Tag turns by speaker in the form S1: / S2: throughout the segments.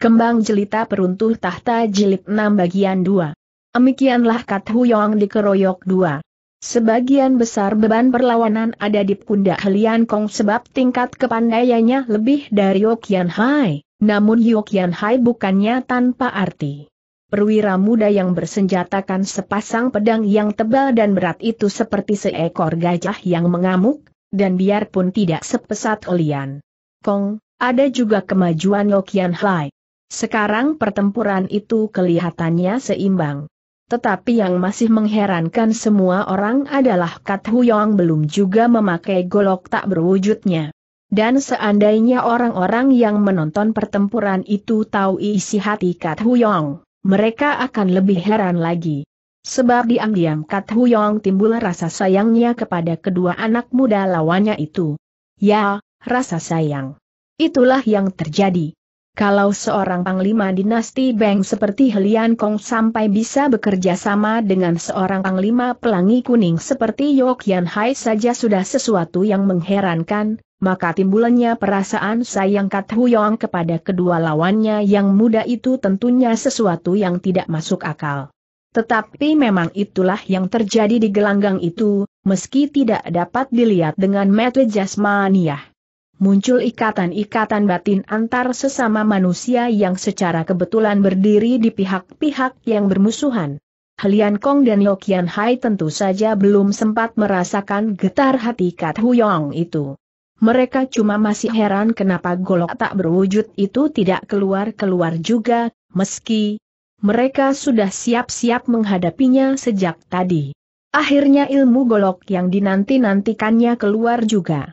S1: Kembang jelita peruntuh tahta jilid 6 bagian 2. Demikianlah Kat Huyong dikeroyok dua. Sebagian besar beban perlawanan ada di pundak Lian Kong sebab tingkat kepandaiannya lebih dari Yokian Hai, namun Yokian Hai bukannya tanpa arti. Perwira muda yang bersenjatakan sepasang pedang yang tebal dan berat itu seperti seekor gajah yang mengamuk, dan biarpun tidak sepesat Lian Kong, ada juga kemajuan Yokian Hai. Sekarang pertempuran itu kelihatannya seimbang. Tetapi yang masih mengherankan semua orang adalah Kat Huyong belum juga memakai golok tak berwujudnya. Dan seandainya orang-orang yang menonton pertempuran itu tahu isi hati Kat Huyong, mereka akan lebih heran lagi. Sebab diam-diam Kat Huyong timbul rasa sayangnya kepada kedua anak muda lawannya itu. Ya, rasa sayang. Itulah yang terjadi. Kalau seorang panglima dinasti Beng seperti Helian Kong sampai bisa bekerja sama dengan seorang panglima pelangi kuning seperti Yok Yan Hai saja sudah sesuatu yang mengherankan, maka timbulannya perasaan sayang Kat Huyong kepada kedua lawannya yang muda itu tentunya sesuatu yang tidak masuk akal. Tetapi memang itulah yang terjadi di gelanggang itu, meski tidak dapat dilihat dengan metode jasmaniah muncul ikatan-ikatan batin antar sesama manusia yang secara kebetulan berdiri di pihak-pihak yang bermusuhan. Helian Kong dan Lokian Hai tentu saja belum sempat merasakan getar hati Kat Huyong itu. Mereka cuma masih heran kenapa golok tak berwujud itu tidak keluar-keluar juga, meski mereka sudah siap-siap menghadapinya sejak tadi. Akhirnya ilmu golok yang dinanti-nantikannya keluar juga.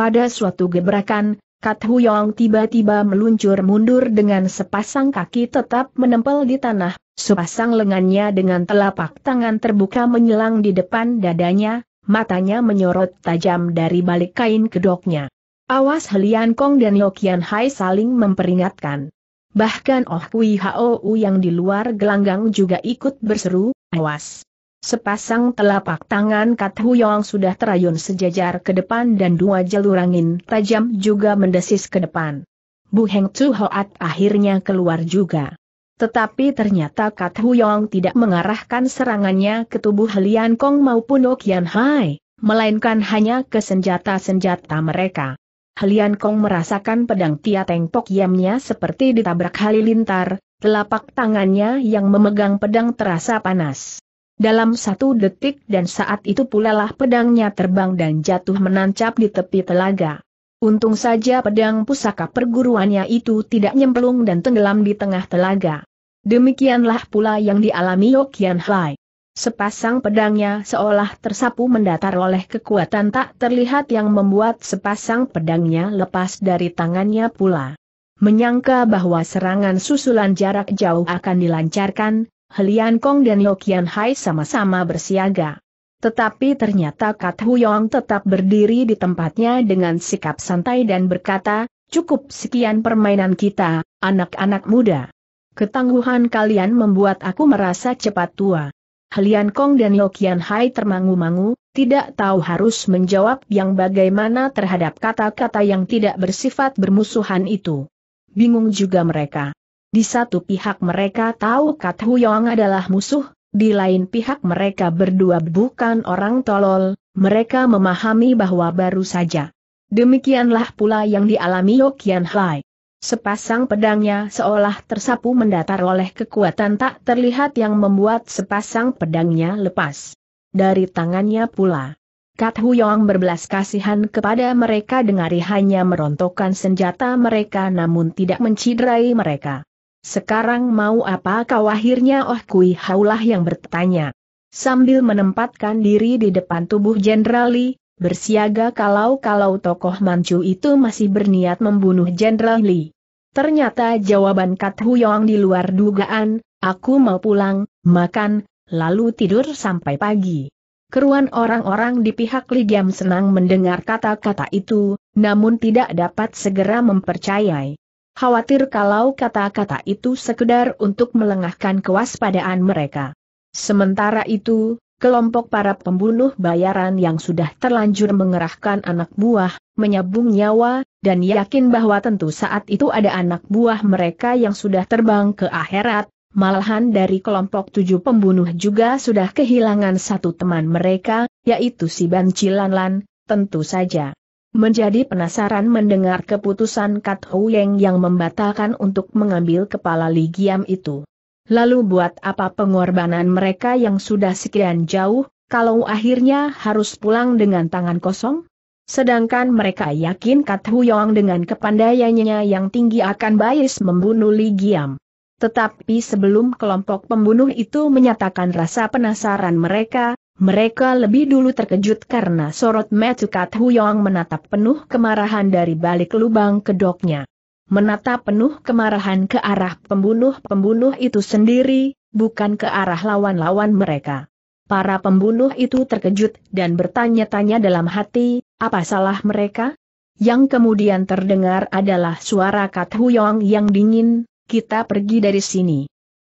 S1: Pada suatu gebrakan, Kat Huyong tiba-tiba meluncur mundur dengan sepasang kaki tetap menempel di tanah, sepasang lengannya dengan telapak tangan terbuka menyelang di depan dadanya, matanya menyorot tajam dari balik kain kedoknya. Awas Helian Kong dan Yokian Hai saling memperingatkan. Bahkan Oh Kui Hao yang di luar gelanggang juga ikut berseru, awas. Sepasang telapak tangan Kat Huyong sudah terayun sejajar ke depan dan dua jalur angin tajam juga mendesis ke depan. Bu Heng Chu Hoat akhirnya keluar juga. Tetapi ternyata Kat Huyong tidak mengarahkan serangannya ke tubuh Lian Kong maupun Okian Hai, melainkan hanya ke senjata-senjata mereka. Lian Kong merasakan pedang Tia Teng Pok Yamnya seperti ditabrak halilintar, telapak tangannya yang memegang pedang terasa panas. Dalam satu detik dan saat itu pula lah pedangnya terbang dan jatuh menancap di tepi telaga. Untung saja pedang pusaka perguruannya itu tidak nyemplung dan tenggelam di tengah telaga. Demikianlah pula yang dialami Yokian Hai. Sepasang pedangnya seolah tersapu mendatar oleh kekuatan tak terlihat yang membuat sepasang pedangnya lepas dari tangannya pula. Menyangka bahwa serangan susulan jarak jauh akan dilancarkan, Helian Kong dan Yo Hai sama-sama bersiaga. Tetapi ternyata Kat Huyong tetap berdiri di tempatnya dengan sikap santai dan berkata, cukup sekian permainan kita, anak-anak muda. Ketangguhan kalian membuat aku merasa cepat tua. Helian Kong dan Yo Hai termangu-mangu, tidak tahu harus menjawab yang bagaimana terhadap kata-kata yang tidak bersifat bermusuhan itu. Bingung juga mereka. Di satu pihak mereka tahu Kat Huyong adalah musuh, di lain pihak mereka berdua bukan orang tolol, mereka memahami bahwa baru saja. Demikianlah pula yang dialami Yokian Hai. Sepasang pedangnya seolah tersapu mendatar oleh kekuatan tak terlihat yang membuat sepasang pedangnya lepas. Dari tangannya pula. Kat Huyong berbelas kasihan kepada mereka dengari hanya merontokkan senjata mereka namun tidak menciderai mereka. Sekarang mau apa kau akhirnya Oh Kui Haulah yang bertanya. Sambil menempatkan diri di depan tubuh Jenderal Li, bersiaga kalau-kalau tokoh Manchu itu masih berniat membunuh Jenderal Li. Ternyata jawaban Kat Huyong di luar dugaan, aku mau pulang, makan, lalu tidur sampai pagi. Keruan orang-orang di pihak Li Giam senang mendengar kata-kata itu, namun tidak dapat segera mempercayai khawatir kalau kata-kata itu sekedar untuk melengahkan kewaspadaan mereka. Sementara itu, kelompok para pembunuh bayaran yang sudah terlanjur mengerahkan anak buah, menyabung nyawa, dan yakin bahwa tentu saat itu ada anak buah mereka yang sudah terbang ke akhirat, malahan dari kelompok tujuh pembunuh juga sudah kehilangan satu teman mereka, yaitu si Ban Cilanlan, tentu saja. Menjadi penasaran mendengar keputusan Kat Huyeng yang membatalkan untuk mengambil kepala Li Giam itu. Lalu buat apa pengorbanan mereka yang sudah sekian jauh, kalau akhirnya harus pulang dengan tangan kosong? Sedangkan mereka yakin Kat Huyong dengan kepandaiannya yang tinggi akan bias membunuh Li Giam. Tetapi sebelum kelompok pembunuh itu menyatakan rasa penasaran mereka, mereka lebih dulu terkejut karena sorot Kat Huyong menatap penuh kemarahan dari balik lubang kedoknya. Menatap penuh kemarahan ke arah pembunuh-pembunuh itu sendiri, bukan ke arah lawan-lawan mereka. Para pembunuh itu terkejut dan bertanya-tanya dalam hati, apa salah mereka? Yang kemudian terdengar adalah suara Kat Huyong yang dingin, kita pergi dari sini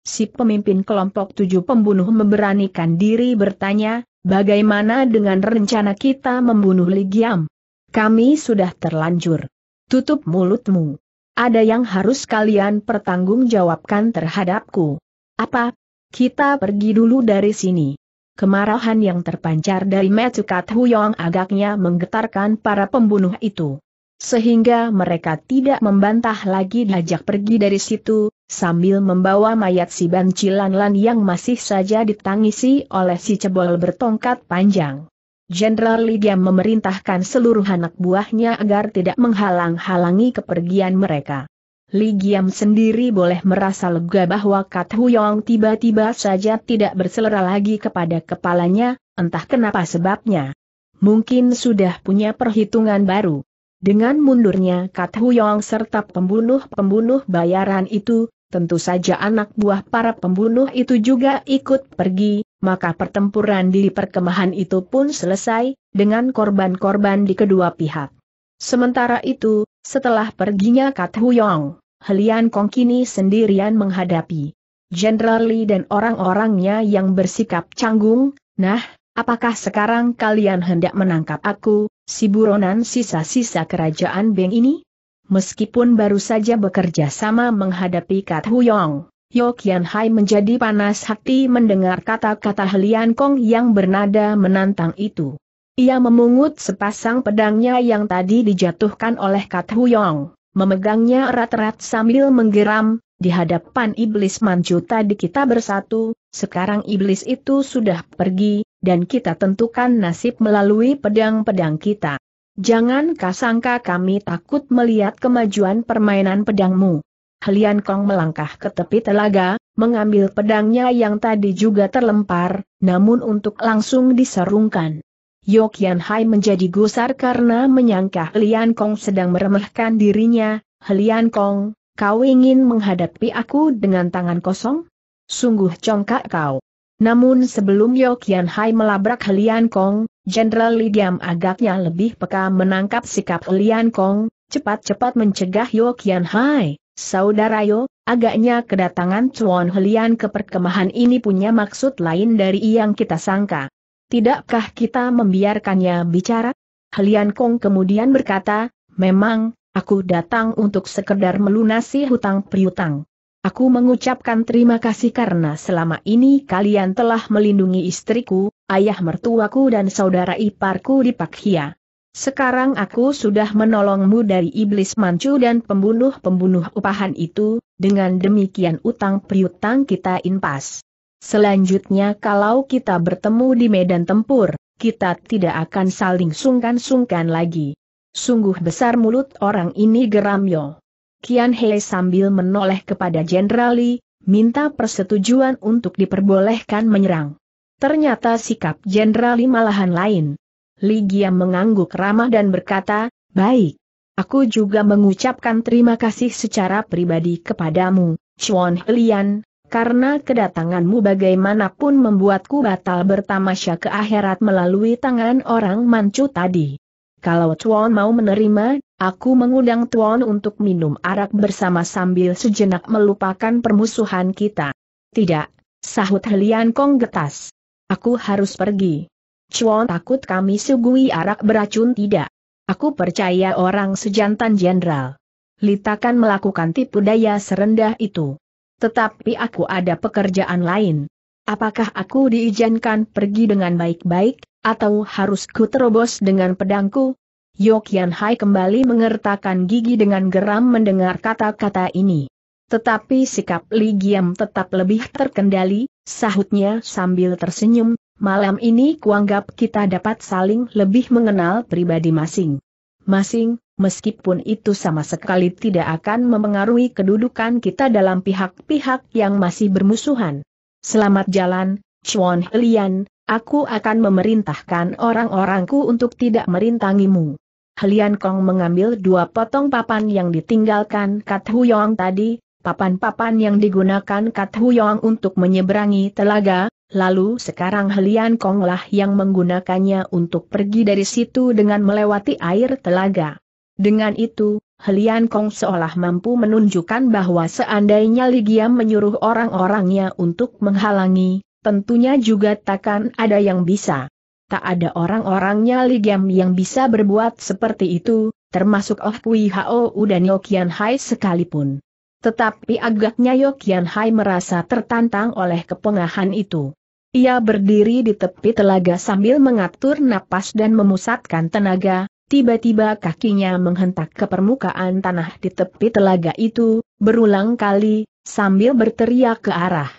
S1: si pemimpin kelompok tujuh pembunuh memberanikan diri bertanya, bagaimana dengan rencana kita membunuh Ligiam? Kami sudah terlanjur. Tutup mulutmu. Ada yang harus kalian pertanggungjawabkan terhadapku. Apa? Kita pergi dulu dari sini. Kemarahan yang terpancar dari Metsukat Huyong agaknya menggetarkan para pembunuh itu sehingga mereka tidak membantah lagi diajak pergi dari situ, sambil membawa mayat si bancilan yang masih saja ditangisi oleh si cebol bertongkat panjang. Jenderal Lydia memerintahkan seluruh anak buahnya agar tidak menghalang-halangi kepergian mereka. Ligiam sendiri boleh merasa lega bahwa Kat Huyong tiba-tiba saja tidak berselera lagi kepada kepalanya, entah kenapa sebabnya. Mungkin sudah punya perhitungan baru. Dengan mundurnya Kat Huyong serta pembunuh-pembunuh bayaran itu, tentu saja anak buah para pembunuh itu juga ikut pergi, maka pertempuran di perkemahan itu pun selesai, dengan korban-korban di kedua pihak. Sementara itu, setelah perginya Kat Huyong, Helian Kong kini sendirian menghadapi Jenderal Li dan orang-orangnya yang bersikap canggung, nah, apakah sekarang kalian hendak menangkap aku, si buronan sisa-sisa kerajaan Beng ini? Meskipun baru saja bekerja sama menghadapi Kat Huyong, Yo Kian Hai menjadi panas hati mendengar kata-kata Helian Kong yang bernada menantang itu. Ia memungut sepasang pedangnya yang tadi dijatuhkan oleh Kat Huyong, memegangnya erat-erat sambil menggeram, di hadapan iblis manju tadi kita bersatu, sekarang iblis itu sudah pergi, dan kita tentukan nasib melalui pedang-pedang kita. Jangan kasangka kami takut melihat kemajuan permainan pedangmu. Helian Kong melangkah ke tepi telaga, mengambil pedangnya yang tadi juga terlempar, namun untuk langsung diserungkan. Yokian Hai menjadi gusar karena menyangka Helian Kong sedang meremehkan dirinya, Helian Kong, kau ingin menghadapi aku dengan tangan kosong? Sungguh congkak kau. Namun sebelum Kian Hai melabrak Helian Kong, Jenderal Lidiam agaknya lebih peka menangkap sikap Helian Kong, cepat-cepat mencegah Kian Hai. Saudara Yo, agaknya kedatangan Chuan Helian ke perkemahan ini punya maksud lain dari yang kita sangka. Tidakkah kita membiarkannya bicara? Helian Kong kemudian berkata, memang, aku datang untuk sekedar melunasi hutang piutang. Aku mengucapkan terima kasih karena selama ini kalian telah melindungi istriku, ayah mertuaku dan saudara iparku di Pakhia. Sekarang aku sudah menolongmu dari iblis mancu dan pembunuh-pembunuh upahan itu, dengan demikian utang priutang kita impas. Selanjutnya kalau kita bertemu di medan tempur, kita tidak akan saling sungkan-sungkan lagi. Sungguh besar mulut orang ini geram yo. Kian Hei sambil menoleh kepada Jenderal Li, minta persetujuan untuk diperbolehkan menyerang. Ternyata sikap Jenderal Li malahan lain. Li Gia mengangguk ramah dan berkata, baik. Aku juga mengucapkan terima kasih secara pribadi kepadamu, Chuan Helian, karena kedatanganmu bagaimanapun membuatku batal bertamasya ke akhirat melalui tangan orang mancu tadi. Kalau Chuan mau menerima, Aku mengundang Tuan untuk minum arak bersama sambil sejenak melupakan permusuhan kita. Tidak, sahut Helian Kong getas. Aku harus pergi. Chuan takut kami sugui arak beracun tidak. Aku percaya orang sejantan jenderal. Litakan melakukan tipu daya serendah itu. Tetapi aku ada pekerjaan lain. Apakah aku diizinkan pergi dengan baik-baik, atau harus ku terobos dengan pedangku? Yokian Hai kembali mengertakkan gigi dengan geram mendengar kata-kata ini. Tetapi sikap Li Giam tetap lebih terkendali, sahutnya sambil tersenyum, malam ini kuanggap kita dapat saling lebih mengenal pribadi masing-masing, meskipun itu sama sekali tidak akan memengaruhi kedudukan kita dalam pihak-pihak yang masih bermusuhan. Selamat jalan, Chuan Helian, aku akan memerintahkan orang-orangku untuk tidak merintangimu. Helian Kong mengambil dua potong papan yang ditinggalkan Kat Huyong tadi, papan-papan yang digunakan Kat Huyong untuk menyeberangi telaga, lalu sekarang Helian Kong lah yang menggunakannya untuk pergi dari situ dengan melewati air telaga. Dengan itu, Helian Kong seolah mampu menunjukkan bahwa seandainya Ligia menyuruh orang-orangnya untuk menghalangi, tentunya juga takkan ada yang bisa. Tak ada orang-orangnya Ligam yang bisa berbuat seperti itu, termasuk Oh Kui Hao dan Yokian Hai sekalipun. Tetapi agaknya Yokian Hai merasa tertantang oleh kepengahan itu. Ia berdiri di tepi telaga sambil mengatur napas dan memusatkan tenaga, tiba-tiba kakinya menghentak ke permukaan tanah di tepi telaga itu, berulang kali, sambil berteriak ke arah.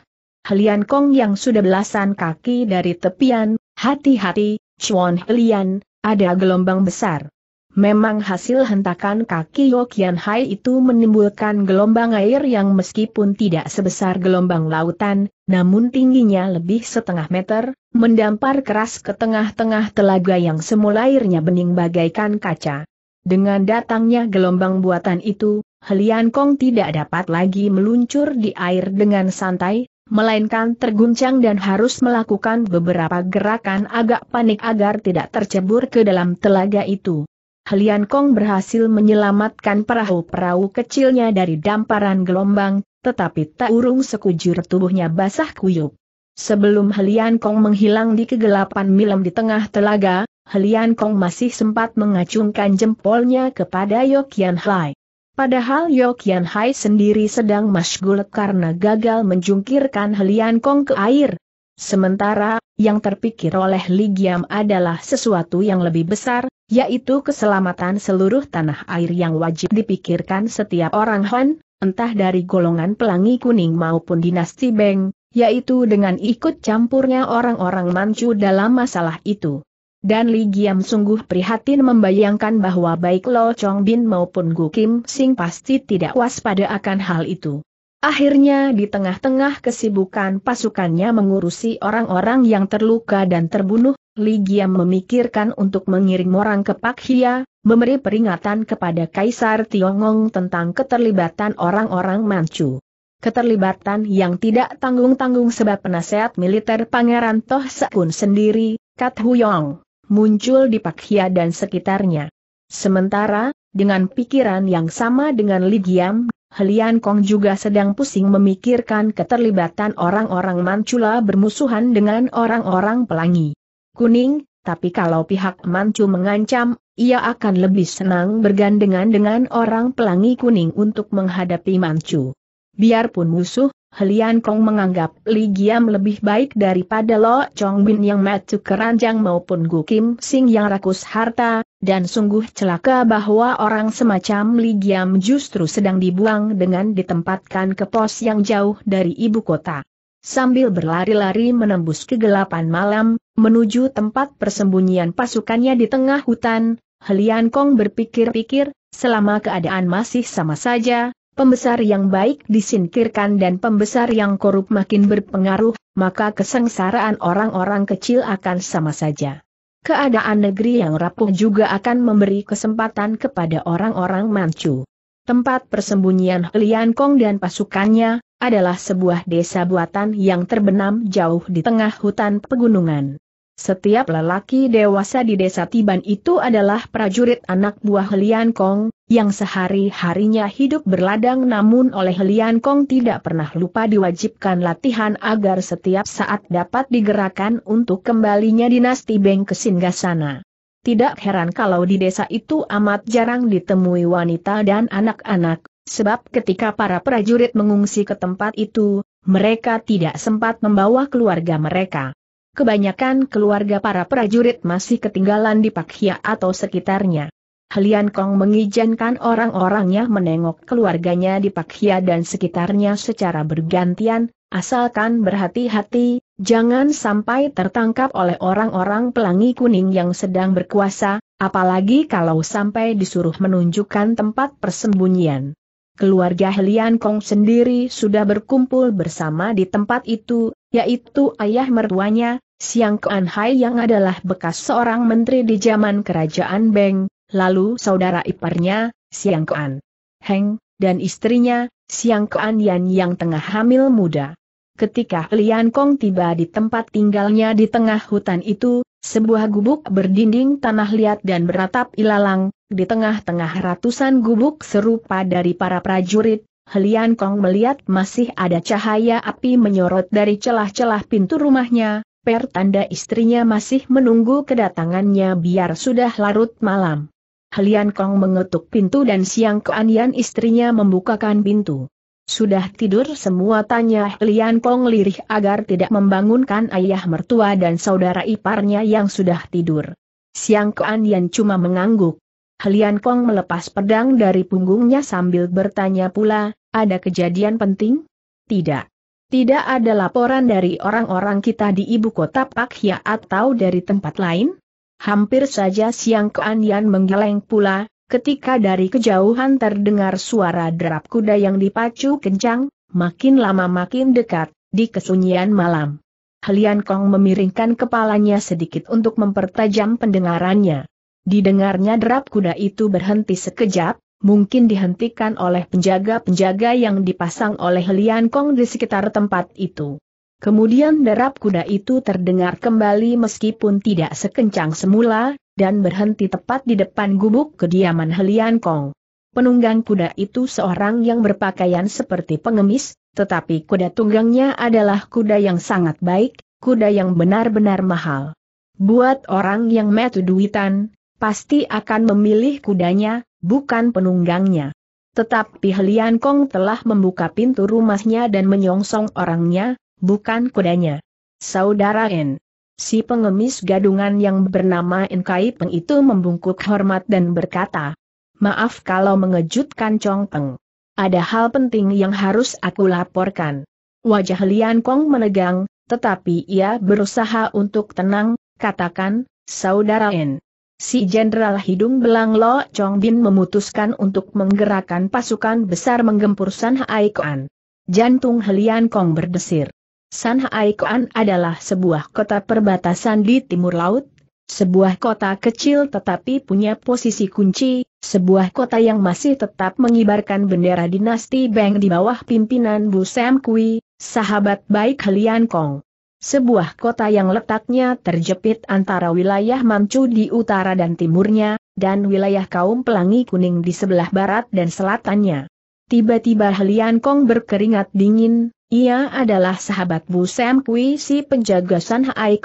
S1: Helian Kong yang sudah belasan kaki dari tepian, Hati-hati, Chuan Helian, ada gelombang besar. Memang hasil hentakan kaki Yokian Hai itu menimbulkan gelombang air yang meskipun tidak sebesar gelombang lautan, namun tingginya lebih setengah meter, mendampar keras ke tengah-tengah telaga yang semula airnya bening bagaikan kaca. Dengan datangnya gelombang buatan itu, Helian Kong tidak dapat lagi meluncur di air dengan santai, melainkan terguncang dan harus melakukan beberapa gerakan agak panik agar tidak tercebur ke dalam telaga itu. Helian Kong berhasil menyelamatkan perahu-perahu kecilnya dari damparan gelombang, tetapi tak urung sekujur tubuhnya basah kuyup. Sebelum Helian Kong menghilang di kegelapan milam di tengah telaga, Helian Kong masih sempat mengacungkan jempolnya kepada Yokian Hai. Padahal Yo Hai sendiri sedang masgul karena gagal menjungkirkan Helian Kong ke air. Sementara, yang terpikir oleh Ligiam adalah sesuatu yang lebih besar, yaitu keselamatan seluruh tanah air yang wajib dipikirkan setiap orang Han, entah dari golongan pelangi kuning maupun dinasti Beng, yaitu dengan ikut campurnya orang-orang Manchu dalam masalah itu. Dan Li Giam sungguh prihatin membayangkan bahwa baik Lo Chong Bin maupun Gu Kim Sing pasti tidak waspada akan hal itu. Akhirnya di tengah-tengah kesibukan pasukannya mengurusi orang-orang yang terluka dan terbunuh, Li Giam memikirkan untuk mengirim orang ke Pak Hia, memberi peringatan kepada Kaisar Tiongong tentang keterlibatan orang-orang Manchu. Keterlibatan yang tidak tanggung-tanggung sebab penasehat militer Pangeran Toh Sekun sendiri, Kat Huyong muncul di Pakhia dan sekitarnya. Sementara, dengan pikiran yang sama dengan Ligiam, Helian Kong juga sedang pusing memikirkan keterlibatan orang-orang Mancula bermusuhan dengan orang-orang pelangi. Kuning, tapi kalau pihak Mancu mengancam, ia akan lebih senang bergandengan dengan orang pelangi kuning untuk menghadapi Mancu. Biarpun musuh, Helian Kong menganggap Li Giam lebih baik daripada Lo Chong Bin yang matu keranjang maupun Gu Kim Sing yang rakus harta, dan sungguh celaka bahwa orang semacam Li Giam justru sedang dibuang dengan ditempatkan ke pos yang jauh dari ibu kota. Sambil berlari-lari menembus kegelapan malam, menuju tempat persembunyian pasukannya di tengah hutan, Helian Kong berpikir-pikir, selama keadaan masih sama saja, pembesar yang baik disingkirkan dan pembesar yang korup makin berpengaruh, maka kesengsaraan orang-orang kecil akan sama saja. Keadaan negeri yang rapuh juga akan memberi kesempatan kepada orang-orang Manchu. Tempat persembunyian Lian Kong dan pasukannya adalah sebuah desa buatan yang terbenam jauh di tengah hutan pegunungan. Setiap lelaki dewasa di desa Tiban itu adalah prajurit anak buah Lian Kong, yang sehari-harinya hidup berladang namun oleh Lian Kong tidak pernah lupa diwajibkan latihan agar setiap saat dapat digerakkan untuk kembalinya dinasti Beng ke Singasana. Tidak heran kalau di desa itu amat jarang ditemui wanita dan anak-anak, sebab ketika para prajurit mengungsi ke tempat itu, mereka tidak sempat membawa keluarga mereka kebanyakan keluarga para prajurit masih ketinggalan di Pakhia atau sekitarnya. Helian Kong mengizinkan orang-orangnya menengok keluarganya di Pakhia dan sekitarnya secara bergantian, asalkan berhati-hati, jangan sampai tertangkap oleh orang-orang pelangi kuning yang sedang berkuasa, apalagi kalau sampai disuruh menunjukkan tempat persembunyian. Keluarga Helian Kong sendiri sudah berkumpul bersama di tempat itu, yaitu ayah mertuanya, Siang Kuan Hai yang adalah bekas seorang menteri di zaman kerajaan Beng, lalu saudara iparnya, Siang Kuan Heng, dan istrinya, Siang Kuan Yan yang tengah hamil muda. Ketika Lian Kong tiba di tempat tinggalnya di tengah hutan itu, sebuah gubuk berdinding tanah liat dan beratap ilalang, di tengah-tengah ratusan gubuk serupa dari para prajurit, Helian Kong melihat masih ada cahaya api menyorot dari celah-celah pintu rumahnya, pertanda istrinya masih menunggu kedatangannya biar sudah larut malam. Helian Kong mengetuk pintu dan siang keanian istrinya membukakan pintu. Sudah tidur semua tanya Helian Kong lirih agar tidak membangunkan ayah mertua dan saudara iparnya yang sudah tidur. Siang keanian cuma mengangguk. Helian Kong melepas pedang dari punggungnya sambil bertanya pula, ada kejadian penting? Tidak. Tidak ada laporan dari orang-orang kita di ibu kota Pak Hia atau dari tempat lain? Hampir saja siang keanian menggeleng pula, ketika dari kejauhan terdengar suara derap kuda yang dipacu kencang, makin lama makin dekat, di kesunyian malam. Helian Kong memiringkan kepalanya sedikit untuk mempertajam pendengarannya. Didengarnya derap kuda itu berhenti sekejap, mungkin dihentikan oleh penjaga-penjaga yang dipasang oleh Lian Kong di sekitar tempat itu. Kemudian derap kuda itu terdengar kembali meskipun tidak sekencang semula, dan berhenti tepat di depan gubuk kediaman Helian Kong. Penunggang kuda itu seorang yang berpakaian seperti pengemis, tetapi kuda tunggangnya adalah kuda yang sangat baik, kuda yang benar-benar mahal. Buat orang yang metu duitan, pasti akan memilih kudanya, bukan penunggangnya. Tetapi Helian Kong telah membuka pintu rumahnya dan menyongsong orangnya, bukan kudanya. Saudara N. Si pengemis gadungan yang bernama N. Peng itu membungkuk hormat dan berkata, Maaf kalau mengejutkan Chong Peng. Ada hal penting yang harus aku laporkan. Wajah Lian Kong menegang, tetapi ia berusaha untuk tenang, katakan, Saudara N si Jenderal Hidung Belang Lo Chong Bin memutuskan untuk menggerakkan pasukan besar menggempur San Hai Kuan. Jantung Helian Kong berdesir. San Hai Kuan adalah sebuah kota perbatasan di timur laut, sebuah kota kecil tetapi punya posisi kunci, sebuah kota yang masih tetap mengibarkan bendera dinasti Beng di bawah pimpinan Bu Sam Kui, sahabat baik Helian Kong. Sebuah kota yang letaknya terjepit antara wilayah Mancu di utara dan timurnya, dan wilayah kaum pelangi kuning di sebelah barat dan selatannya. Tiba-tiba Helian Kong berkeringat dingin, ia adalah sahabat Bu Sam Kui si penjaga San Hai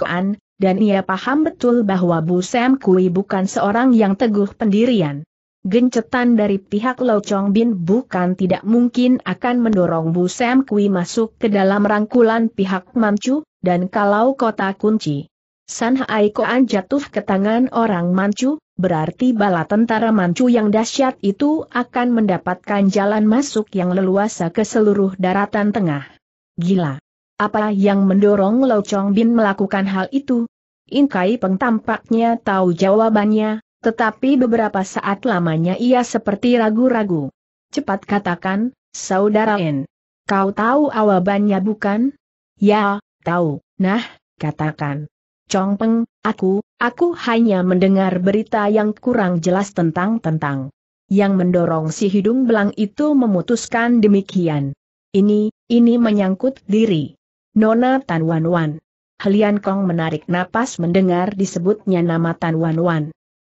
S1: dan ia paham betul bahwa Bu Sam Kui bukan seorang yang teguh pendirian. Gencetan dari pihak Lo Chong Bin bukan tidak mungkin akan mendorong Bu Sam Kui masuk ke dalam rangkulan pihak Mancu. Dan kalau kota kunci San Haikoan jatuh ke tangan orang Manchu, berarti bala tentara Manchu yang dahsyat itu akan mendapatkan jalan masuk yang leluasa ke seluruh daratan tengah. Gila! Apa yang mendorong Lo Chong Bin melakukan hal itu? Inkai Peng tampaknya tahu jawabannya, tetapi beberapa saat lamanya ia seperti ragu-ragu. Cepat katakan, Saudara En, Kau tahu awabannya bukan? Ya, Tahu, nah, katakan. Chong Peng, aku, aku hanya mendengar berita yang kurang jelas tentang-tentang. Yang mendorong si hidung belang itu memutuskan demikian. Ini, ini menyangkut diri. Nona Tan Wan Wan. Helian Kong menarik napas mendengar disebutnya nama Tan Wan Wan.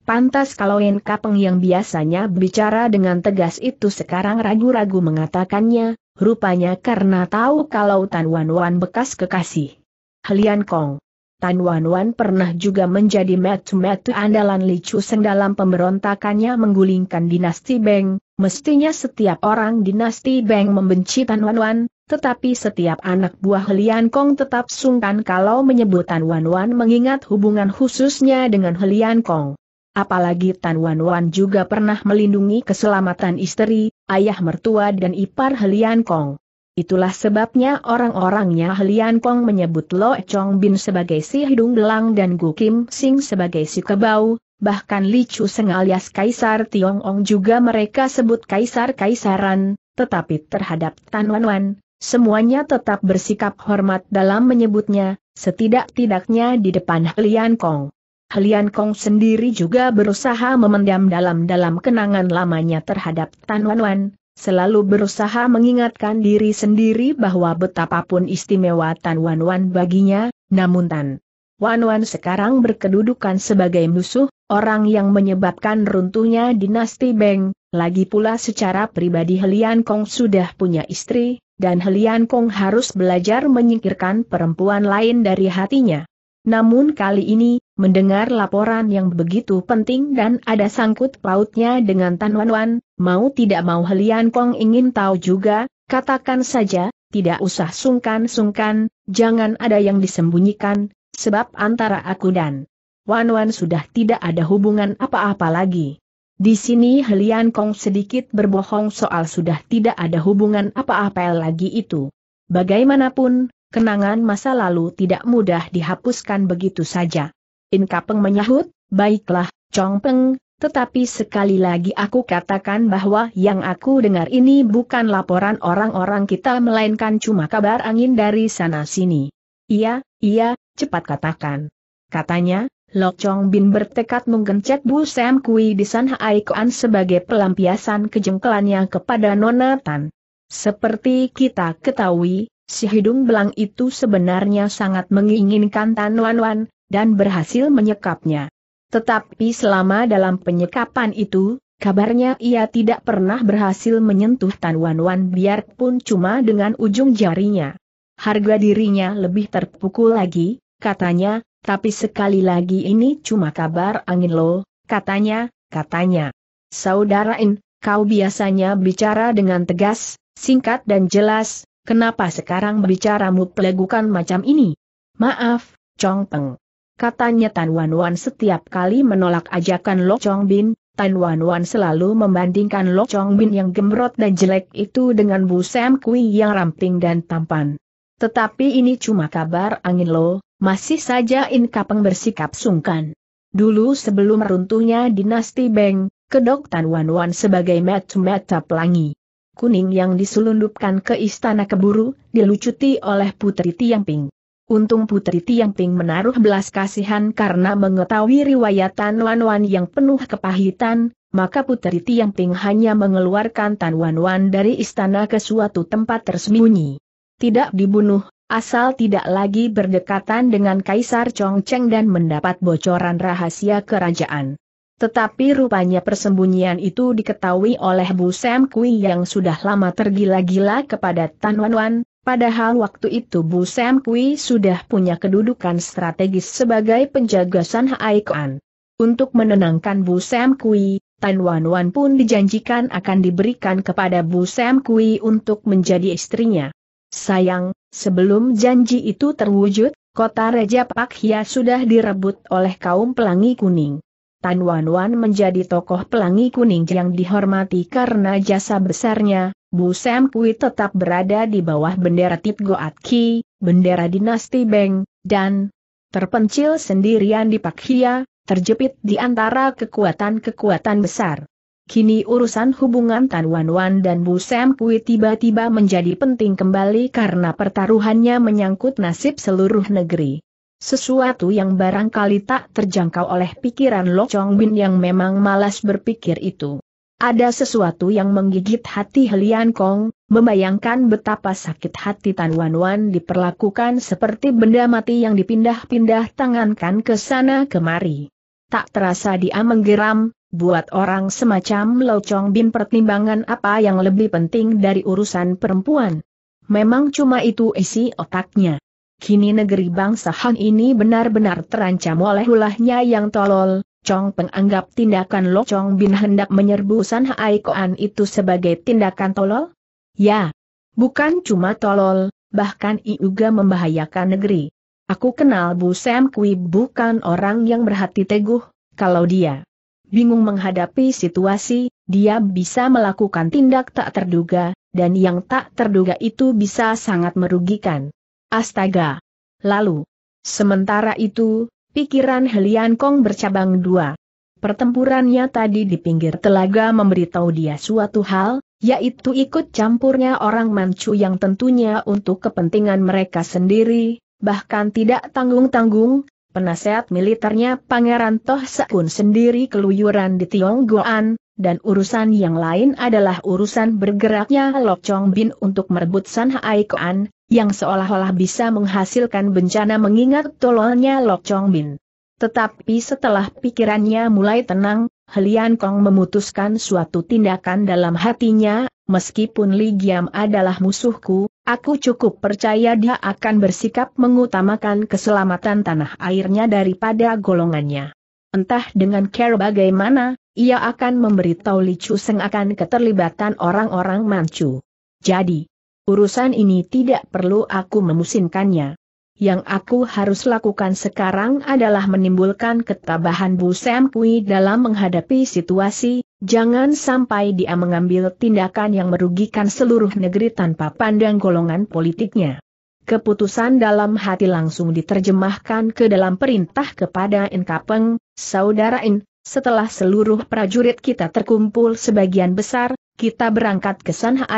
S1: Pantas kalau Kapeng yang biasanya bicara dengan tegas itu sekarang ragu-ragu mengatakannya, rupanya karena tahu kalau Tan Wan Wan bekas kekasih. Helian Kong. Tan Wan Wan pernah juga menjadi metu-metu andalan Li Seng dalam pemberontakannya menggulingkan dinasti Beng, mestinya setiap orang dinasti Beng membenci Tan Wan Wan, tetapi setiap anak buah Helian Kong tetap sungkan kalau menyebut Tan Wan Wan mengingat hubungan khususnya dengan Helian Kong. Apalagi Tan Wan Wan juga pernah melindungi keselamatan istri, ayah mertua dan ipar Helian Kong. Itulah sebabnya orang-orangnya Helian Kong menyebut Lo Chong Bin sebagai si hidung belang dan Gu Kim Sing sebagai si kebau, bahkan Li Chu Seng alias Kaisar Tiong Ong juga mereka sebut Kaisar-Kaisaran, tetapi terhadap Tan Wan Wan, semuanya tetap bersikap hormat dalam menyebutnya, setidak-tidaknya di depan Helian Kong. Helian Kong sendiri juga berusaha memendam dalam-dalam kenangan lamanya terhadap Tan Wan Wan, selalu berusaha mengingatkan diri sendiri bahwa betapapun istimewa Tan Wan Wan baginya, namun Tan Wan Wan sekarang berkedudukan sebagai musuh, orang yang menyebabkan runtuhnya dinasti Beng, lagi pula secara pribadi Helian Kong sudah punya istri, dan Helian Kong harus belajar menyingkirkan perempuan lain dari hatinya. Namun kali ini, Mendengar laporan yang begitu penting dan ada sangkut pautnya dengan Tan Wan Wan, mau tidak mau Helian Kong ingin tahu juga, katakan saja, tidak usah sungkan-sungkan, jangan ada yang disembunyikan, sebab antara aku dan Wan Wan sudah tidak ada hubungan apa-apa lagi. Di sini Helian Kong sedikit berbohong soal sudah tidak ada hubungan apa-apa lagi itu. Bagaimanapun, kenangan masa lalu tidak mudah dihapuskan begitu saja. Inka Inkapeng menyahut, baiklah, Chong Peng. tetapi sekali lagi aku katakan bahwa yang aku dengar ini bukan laporan orang-orang kita melainkan cuma kabar angin dari sana-sini. Iya, iya, cepat katakan. Katanya, Lok Chong Bin bertekad menggencet Bu Sam Kui di San Hai Kuan sebagai pelampiasan kejengkelannya kepada Nona Tan. Seperti kita ketahui, si hidung belang itu sebenarnya sangat menginginkan Tan Wan Wan, dan berhasil menyekapnya. Tetapi selama dalam penyekapan itu, kabarnya ia tidak pernah berhasil menyentuh Tan Wan Wan biarpun cuma dengan ujung jarinya. Harga dirinya lebih terpukul lagi, katanya, tapi sekali lagi ini cuma kabar angin lo, katanya, katanya. Saudarain, kau biasanya bicara dengan tegas, singkat dan jelas, kenapa sekarang bicaramu pelegukan macam ini? Maaf, Chong Peng katanya Tan Wan Wan setiap kali menolak ajakan Lo Chong Bin, Tan Wan Wan selalu membandingkan Lo Chong Bin yang gemrot dan jelek itu dengan Bu Sam Kui yang ramping dan tampan. Tetapi ini cuma kabar angin lo, masih saja In Kapeng bersikap sungkan. Dulu sebelum runtuhnya dinasti Beng, kedok Tan Wan Wan sebagai mata-mata pelangi. Kuning yang diselundupkan ke istana keburu, dilucuti oleh Putri Tiang Ping. Untung Putri Tiang menaruh belas kasihan karena mengetahui riwayat Tan Wan Wan yang penuh kepahitan, maka Putri Tiang hanya mengeluarkan Tan Wan Wan dari istana ke suatu tempat tersembunyi. Tidak dibunuh, asal tidak lagi berdekatan dengan Kaisar Chongcheng dan mendapat bocoran rahasia kerajaan. Tetapi rupanya persembunyian itu diketahui oleh Bu Sam Kui yang sudah lama tergila-gila kepada Tan Wan Wan, Padahal waktu itu Bu Sam Kui sudah punya kedudukan strategis sebagai penjaga San Haikuan. Untuk menenangkan Bu Sam Kui, Tan Wan Wan pun dijanjikan akan diberikan kepada Bu Sam Kui untuk menjadi istrinya. Sayang, sebelum janji itu terwujud, kota Raja Pak Hia sudah direbut oleh kaum pelangi kuning. Tan Wan Wan menjadi tokoh pelangi kuning yang dihormati karena jasa besarnya, Bu Sam Kui tetap berada di bawah bendera Tip Goat Ki, bendera dinasti Beng, dan terpencil sendirian di Pak Hia, terjepit di antara kekuatan-kekuatan besar. Kini urusan hubungan Tan Wan Wan dan Bu Sam Kui tiba-tiba menjadi penting kembali karena pertaruhannya menyangkut nasib seluruh negeri. Sesuatu yang barangkali tak terjangkau oleh pikiran Lo Chong Bin yang memang malas berpikir itu. Ada sesuatu yang menggigit hati Helian Kong, membayangkan betapa sakit hati Tan Wan Wan diperlakukan seperti benda mati yang dipindah-pindah tangankan ke sana kemari. Tak terasa dia menggeram, buat orang semacam Lo Chong Bin pertimbangan apa yang lebih penting dari urusan perempuan. Memang cuma itu isi otaknya. Kini negeri bangsa Han ini benar-benar terancam oleh ulahnya yang tolol, Chong Peng anggap tindakan Lo Chong Bin hendak menyerbu San Hai Koan itu sebagai tindakan tolol? Ya, bukan cuma tolol, bahkan ia juga membahayakan negeri. Aku kenal Bu Sam Kui bukan orang yang berhati teguh, kalau dia bingung menghadapi situasi, dia bisa melakukan tindak tak terduga, dan yang tak terduga itu bisa sangat merugikan. Astaga! Lalu, sementara itu, pikiran Helian Kong bercabang dua. Pertempurannya tadi di pinggir telaga memberitahu dia suatu hal, yaitu ikut campurnya orang Manchu yang tentunya untuk kepentingan mereka sendiri, bahkan tidak tanggung-tanggung, penasehat militernya Pangeran Toh Sekun sendiri keluyuran di Tionggoan, dan urusan yang lain adalah urusan bergeraknya Lok Chong Bin untuk merebut San Haikoan, yang seolah-olah bisa menghasilkan bencana mengingat tololnya Lok Chong Bin. Tetapi setelah pikirannya mulai tenang, Helian Kong memutuskan suatu tindakan dalam hatinya, meskipun Li Giam adalah musuhku, aku cukup percaya dia akan bersikap mengutamakan keselamatan tanah airnya daripada golongannya. Entah dengan care bagaimana, ia akan memberitahu Li Chu Seng akan keterlibatan orang-orang Manchu. Jadi, Urusan ini tidak perlu aku memusinkannya. Yang aku harus lakukan sekarang adalah menimbulkan ketabahan Bu Kui dalam menghadapi situasi, jangan sampai dia mengambil tindakan yang merugikan seluruh negeri tanpa pandang golongan politiknya. Keputusan dalam hati langsung diterjemahkan ke dalam perintah kepada Kapeng, Saudara In, setelah seluruh prajurit kita terkumpul sebagian besar, kita berangkat ke Sanha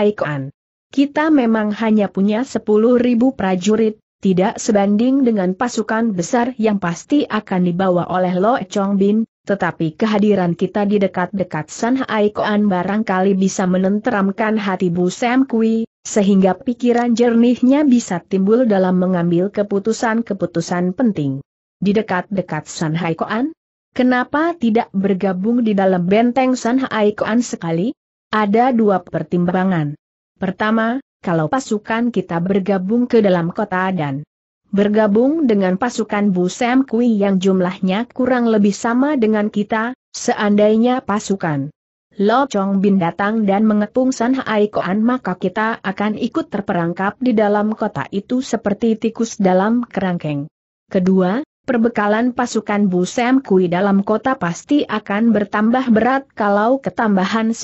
S1: kita memang hanya punya 10.000 prajurit, tidak sebanding dengan pasukan besar yang pasti akan dibawa oleh Lo Chong Bin, tetapi kehadiran kita di dekat-dekat San Hai Koan barangkali bisa menenteramkan hati Bu Sam Kui, sehingga pikiran jernihnya bisa timbul dalam mengambil keputusan-keputusan penting. Di dekat-dekat San Hai Koan? Kenapa tidak bergabung di dalam benteng San Hai Koan sekali? Ada dua pertimbangan. Pertama, kalau pasukan kita bergabung ke dalam kota dan bergabung dengan pasukan Busem Kui yang jumlahnya kurang lebih sama dengan kita, seandainya pasukan Lo Chong Bin datang dan mengepung San Hai Koan maka kita akan ikut terperangkap di dalam kota itu seperti tikus dalam kerangkeng. Kedua, perbekalan pasukan Busem Kui dalam kota pasti akan bertambah berat kalau ketambahan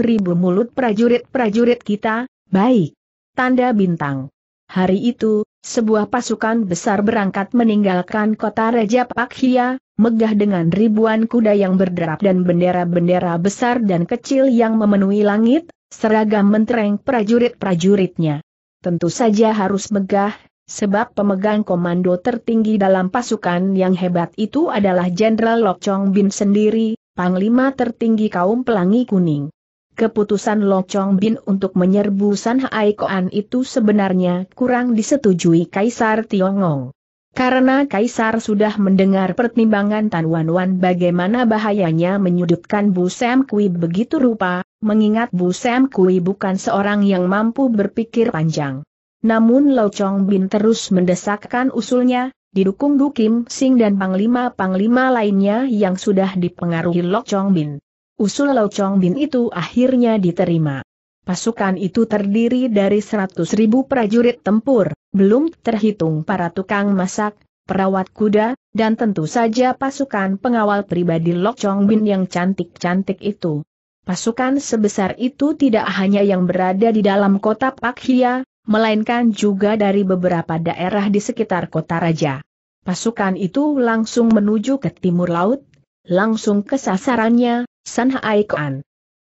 S1: ribu mulut prajurit-prajurit kita, baik. Tanda bintang. Hari itu, sebuah pasukan besar berangkat meninggalkan kota Raja Pakhia, megah dengan ribuan kuda yang berderap dan bendera-bendera besar dan kecil yang memenuhi langit, seragam mentereng prajurit-prajuritnya. Tentu saja harus megah, sebab pemegang komando tertinggi dalam pasukan yang hebat itu adalah Jenderal Lok Chong Bin sendiri, Panglima tertinggi kaum pelangi kuning. Keputusan Lok Chong Bin untuk menyerbu San Hai Koan itu sebenarnya kurang disetujui Kaisar Tiongong. Karena Kaisar sudah mendengar pertimbangan Tan Wan Wan bagaimana bahayanya menyudutkan Bu Sam Kui begitu rupa, mengingat Bu Sam Kui bukan seorang yang mampu berpikir panjang. Namun Lau Chong Bin terus mendesakkan usulnya, didukung Du Kim Sing dan panglima-panglima lainnya yang sudah dipengaruhi Lau Chong Bin. Usul Lau Chong Bin itu akhirnya diterima. Pasukan itu terdiri dari 100.000 prajurit tempur, belum terhitung para tukang masak, perawat kuda, dan tentu saja pasukan pengawal pribadi Lok Chong Bin yang cantik-cantik itu. Pasukan sebesar itu tidak hanya yang berada di dalam kota Pak Hia, melainkan juga dari beberapa daerah di sekitar kota raja. Pasukan itu langsung menuju ke timur laut, langsung ke sasarannya, San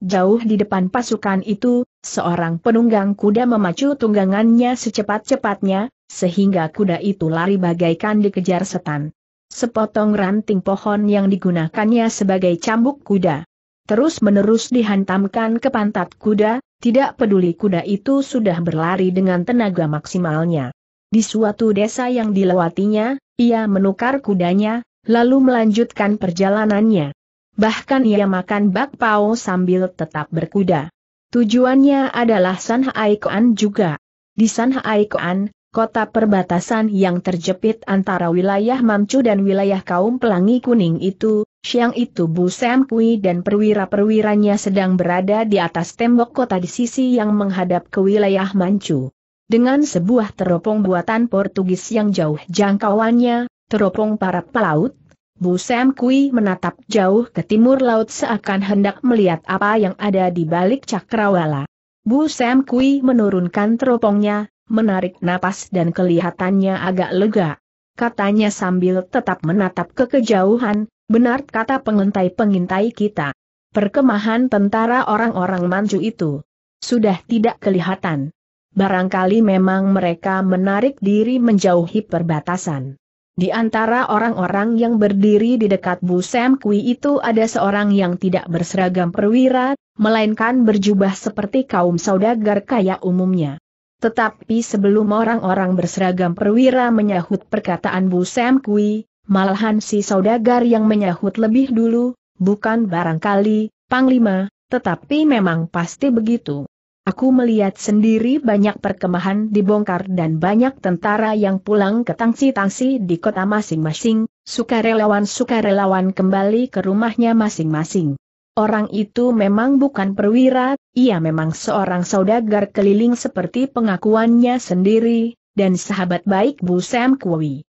S1: Jauh di depan pasukan itu, seorang penunggang kuda memacu tunggangannya secepat-cepatnya, sehingga kuda itu lari bagaikan dikejar setan. Sepotong ranting pohon yang digunakannya sebagai cambuk kuda terus-menerus dihantamkan ke pantat kuda, tidak peduli kuda itu sudah berlari dengan tenaga maksimalnya. Di suatu desa yang dilewatinya, ia menukar kudanya, lalu melanjutkan perjalanannya. Bahkan ia makan bakpao sambil tetap berkuda. Tujuannya adalah Sanhai juga. Di Sanhai kota perbatasan yang terjepit antara wilayah Mamcu dan wilayah kaum Pelangi Kuning itu, Siang itu Bu Sam Kui dan perwira-perwiranya sedang berada di atas tembok kota di sisi yang menghadap ke wilayah Manchu. Dengan sebuah teropong buatan Portugis yang jauh jangkauannya, teropong para pelaut, Bu Sam Kui menatap jauh ke timur laut seakan hendak melihat apa yang ada di balik cakrawala. Bu Sam Kui menurunkan teropongnya, menarik napas dan kelihatannya agak lega. Katanya sambil tetap menatap ke kejauhan, Benar kata pengintai-pengintai kita. Perkemahan tentara orang-orang manju itu. Sudah tidak kelihatan. Barangkali memang mereka menarik diri menjauhi perbatasan. Di antara orang-orang yang berdiri di dekat Bu Sam Kui itu ada seorang yang tidak berseragam perwira, melainkan berjubah seperti kaum saudagar kaya umumnya. Tetapi sebelum orang-orang berseragam perwira menyahut perkataan Bu Sam Kui, Malahan si saudagar yang menyahut lebih dulu, bukan barangkali, Panglima, tetapi memang pasti begitu. Aku melihat sendiri banyak perkemahan dibongkar dan banyak tentara yang pulang ke tangsi-tangsi di kota masing-masing, sukarelawan-sukarelawan kembali ke rumahnya masing-masing. Orang itu memang bukan perwira, ia memang seorang saudagar keliling seperti pengakuannya sendiri, dan sahabat baik Bu Sam Kui.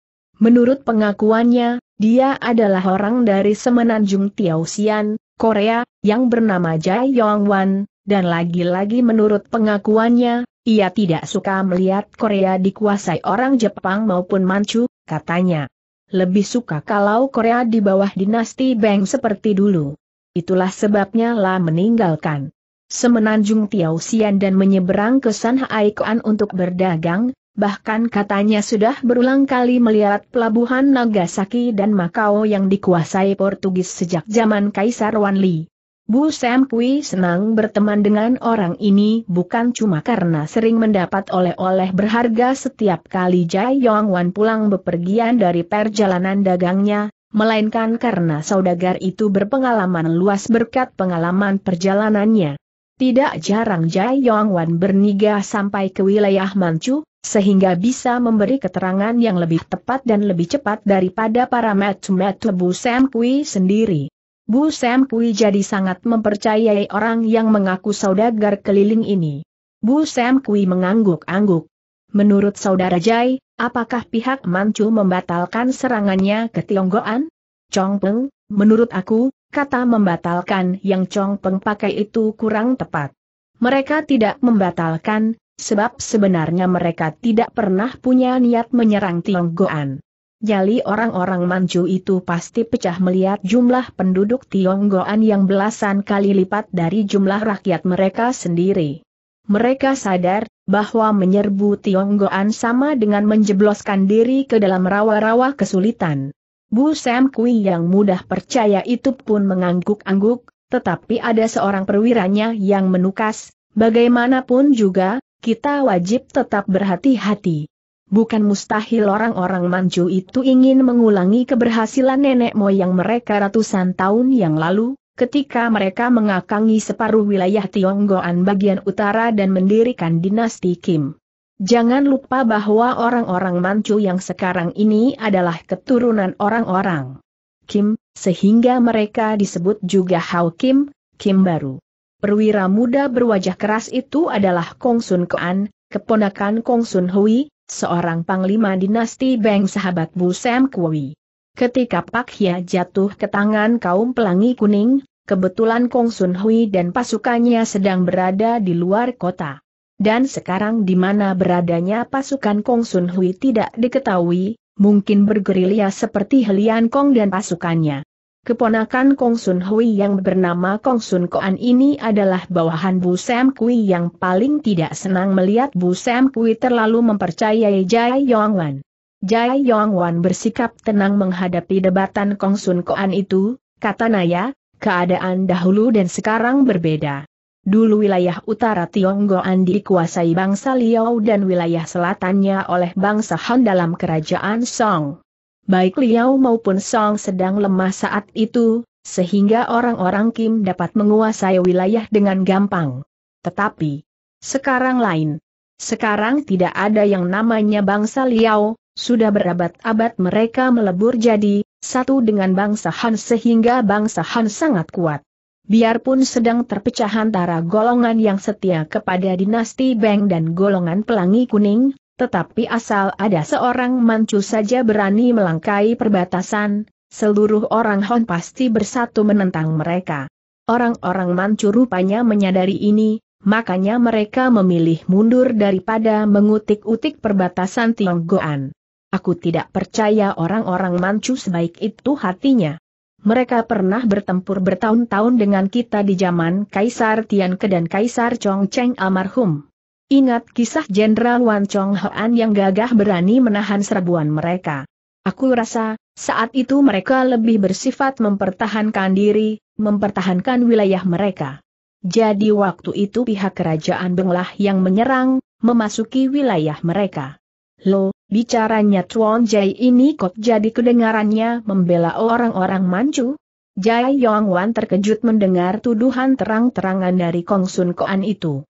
S1: Menurut pengakuannya, dia adalah orang dari semenanjung Tiausian, Korea, yang bernama Jai Yongwan, dan lagi-lagi menurut pengakuannya, ia tidak suka melihat Korea dikuasai orang Jepang maupun Manchu, katanya. Lebih suka kalau Korea di bawah dinasti Beng seperti dulu. Itulah sebabnya lah meninggalkan Semenanjung Tiausian dan menyeberang ke Sanhaikuan untuk berdagang, bahkan katanya sudah berulang kali melihat pelabuhan Nagasaki dan Makau yang dikuasai Portugis sejak zaman Kaisar Wanli. Bu Sam Kui senang berteman dengan orang ini bukan cuma karena sering mendapat oleh-oleh berharga setiap kali Jai Yong Wan pulang bepergian dari perjalanan dagangnya, melainkan karena saudagar itu berpengalaman luas berkat pengalaman perjalanannya. Tidak jarang Jai Yong Wan berniaga sampai ke wilayah Manchu, sehingga bisa memberi keterangan yang lebih tepat dan lebih cepat daripada para metu-metu Bu Sam Kui sendiri. Bu Sam Kui jadi sangat mempercayai orang yang mengaku saudagar keliling ini. Bu Sam Kui mengangguk-angguk. Menurut Saudara Jai, apakah pihak Manchu membatalkan serangannya ke Tionggoan? Chong Peng, menurut aku, kata membatalkan yang Chong Peng pakai itu kurang tepat. Mereka tidak membatalkan, sebab sebenarnya mereka tidak pernah punya niat menyerang Tionggoan. Jali orang-orang Manchu itu pasti pecah melihat jumlah penduduk Tionggoan yang belasan kali lipat dari jumlah rakyat mereka sendiri. Mereka sadar bahwa menyerbu Tionggoan sama dengan menjebloskan diri ke dalam rawa-rawa kesulitan. Bu Sam Kui yang mudah percaya itu pun mengangguk-angguk, tetapi ada seorang perwiranya yang menukas, bagaimanapun juga, kita wajib tetap berhati-hati. Bukan mustahil orang-orang Manchu itu ingin mengulangi keberhasilan nenek moyang mereka ratusan tahun yang lalu, ketika mereka mengakangi separuh wilayah Tionggoan bagian utara dan mendirikan dinasti Kim. Jangan lupa bahwa orang-orang Manchu yang sekarang ini adalah keturunan orang-orang Kim, sehingga mereka disebut juga Hao Kim, Kim baru perwira muda berwajah keras itu adalah Kong Sun Koan, keponakan Kong Sun Hui, seorang panglima dinasti Beng sahabat Bu Sam Kui. Ketika Pak Hia jatuh ke tangan kaum pelangi kuning, kebetulan Kong Sun Hui dan pasukannya sedang berada di luar kota. Dan sekarang di mana beradanya pasukan Kong Sun Hui tidak diketahui, mungkin bergerilya seperti Helian Kong dan pasukannya. Keponakan Kong Sun Hui yang bernama Kong Sun Koan ini adalah bawahan Bu Sam Kui yang paling tidak senang melihat Bu Sam Kui terlalu mempercayai Jai Yong Wan. Jai Yong Wan bersikap tenang menghadapi debatan Kong Sun Koan itu, kata Naya, keadaan dahulu dan sekarang berbeda. Dulu wilayah utara Tionggoan dikuasai bangsa Liao dan wilayah selatannya oleh bangsa Han dalam kerajaan Song baik Liao maupun Song sedang lemah saat itu, sehingga orang-orang Kim dapat menguasai wilayah dengan gampang. Tetapi, sekarang lain. Sekarang tidak ada yang namanya bangsa Liao, sudah berabad-abad mereka melebur jadi, satu dengan bangsa Han sehingga bangsa Han sangat kuat. Biarpun sedang terpecah antara golongan yang setia kepada dinasti Beng dan golongan pelangi kuning, tetapi asal ada seorang mancu saja berani melangkai perbatasan, seluruh orang Hon pasti bersatu menentang mereka. Orang-orang mancu rupanya menyadari ini, makanya mereka memilih mundur daripada mengutik-utik perbatasan Tionggoan. Aku tidak percaya orang-orang mancu sebaik itu hatinya. Mereka pernah bertempur bertahun-tahun dengan kita di zaman Kaisar Tianke dan Kaisar Chongcheng almarhum. Ingat kisah Jenderal Wan Chong Hoan yang gagah berani menahan serbuan mereka. Aku rasa, saat itu mereka lebih bersifat mempertahankan diri, mempertahankan wilayah mereka. Jadi waktu itu pihak kerajaan Benglah yang menyerang, memasuki wilayah mereka. Lo, bicaranya Chuan Jai ini kok jadi kedengarannya membela orang-orang Manchu? Jai Yong Wan terkejut mendengar tuduhan terang-terangan dari Kong Sun Koan itu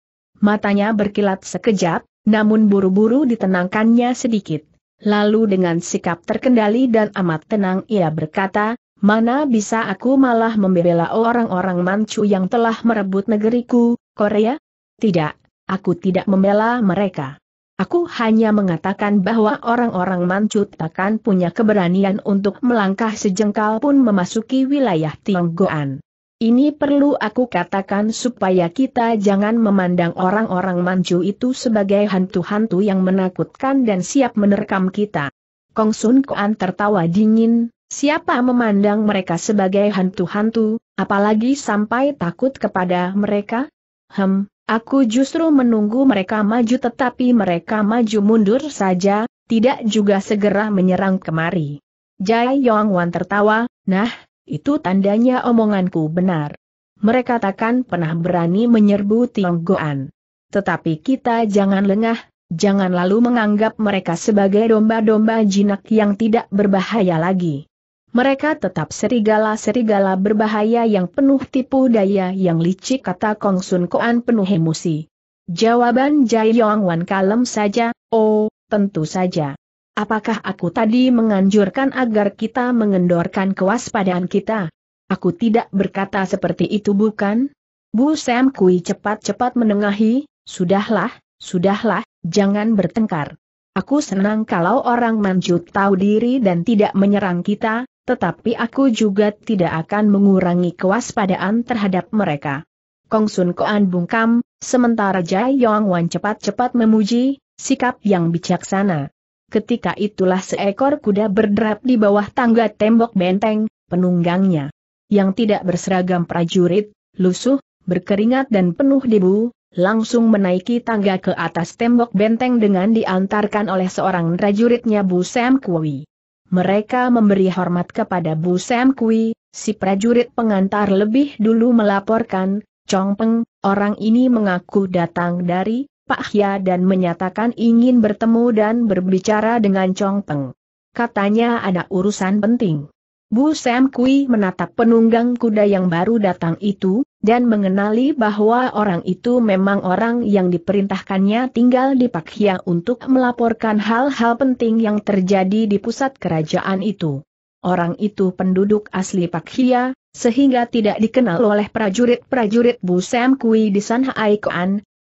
S1: matanya berkilat sekejap, namun buru-buru ditenangkannya sedikit. Lalu dengan sikap terkendali dan amat tenang ia berkata, mana bisa aku malah membela orang-orang Manchu yang telah merebut negeriku, Korea? Tidak, aku tidak membela mereka. Aku hanya mengatakan bahwa orang-orang Manchu takkan punya keberanian untuk melangkah sejengkal pun memasuki wilayah Tionggoan. Ini perlu aku katakan supaya kita jangan memandang orang-orang Manchu itu sebagai hantu-hantu yang menakutkan dan siap menerkam kita. Kong Sun Kuan tertawa dingin, siapa memandang mereka sebagai hantu-hantu, apalagi sampai takut kepada mereka? Hem, aku justru menunggu mereka maju tetapi mereka maju mundur saja, tidak juga segera menyerang kemari. Jai Yong Wan tertawa, nah, itu tandanya omonganku benar. Mereka takkan pernah berani menyerbu Tionggoan. Tetapi kita jangan lengah, jangan lalu menganggap mereka sebagai domba-domba jinak yang tidak berbahaya lagi. Mereka tetap serigala-serigala berbahaya yang penuh tipu daya yang licik kata Kong Sun Koan penuh emosi. Jawaban Jai Yong Wan kalem saja, oh, tentu saja. Apakah aku tadi menganjurkan agar kita mengendorkan kewaspadaan kita? Aku tidak berkata seperti itu bukan? Bu Sam Kui cepat-cepat menengahi, sudahlah, sudahlah, jangan bertengkar. Aku senang kalau orang manjut tahu diri dan tidak menyerang kita, tetapi aku juga tidak akan mengurangi kewaspadaan terhadap mereka. Kong Sun Koan bungkam, sementara Jai Yong Wan cepat-cepat memuji, sikap yang bijaksana. Ketika itulah seekor kuda berderap di bawah tangga tembok benteng, penunggangnya. Yang tidak berseragam prajurit, lusuh, berkeringat dan penuh debu, langsung menaiki tangga ke atas tembok benteng dengan diantarkan oleh seorang prajuritnya Bu Sam Kui. Mereka memberi hormat kepada Bu Sam Kui, si prajurit pengantar lebih dulu melaporkan, Chong Peng, orang ini mengaku datang dari Pak Hia dan menyatakan ingin bertemu dan berbicara dengan Chong Peng. Katanya ada urusan penting. Bu Sam Kui menatap penunggang kuda yang baru datang itu, dan mengenali bahwa orang itu memang orang yang diperintahkannya tinggal di Pak Hia untuk melaporkan hal-hal penting yang terjadi di pusat kerajaan itu. Orang itu penduduk asli Pak Hia, sehingga tidak dikenal oleh prajurit-prajurit Bu Sam Kui di San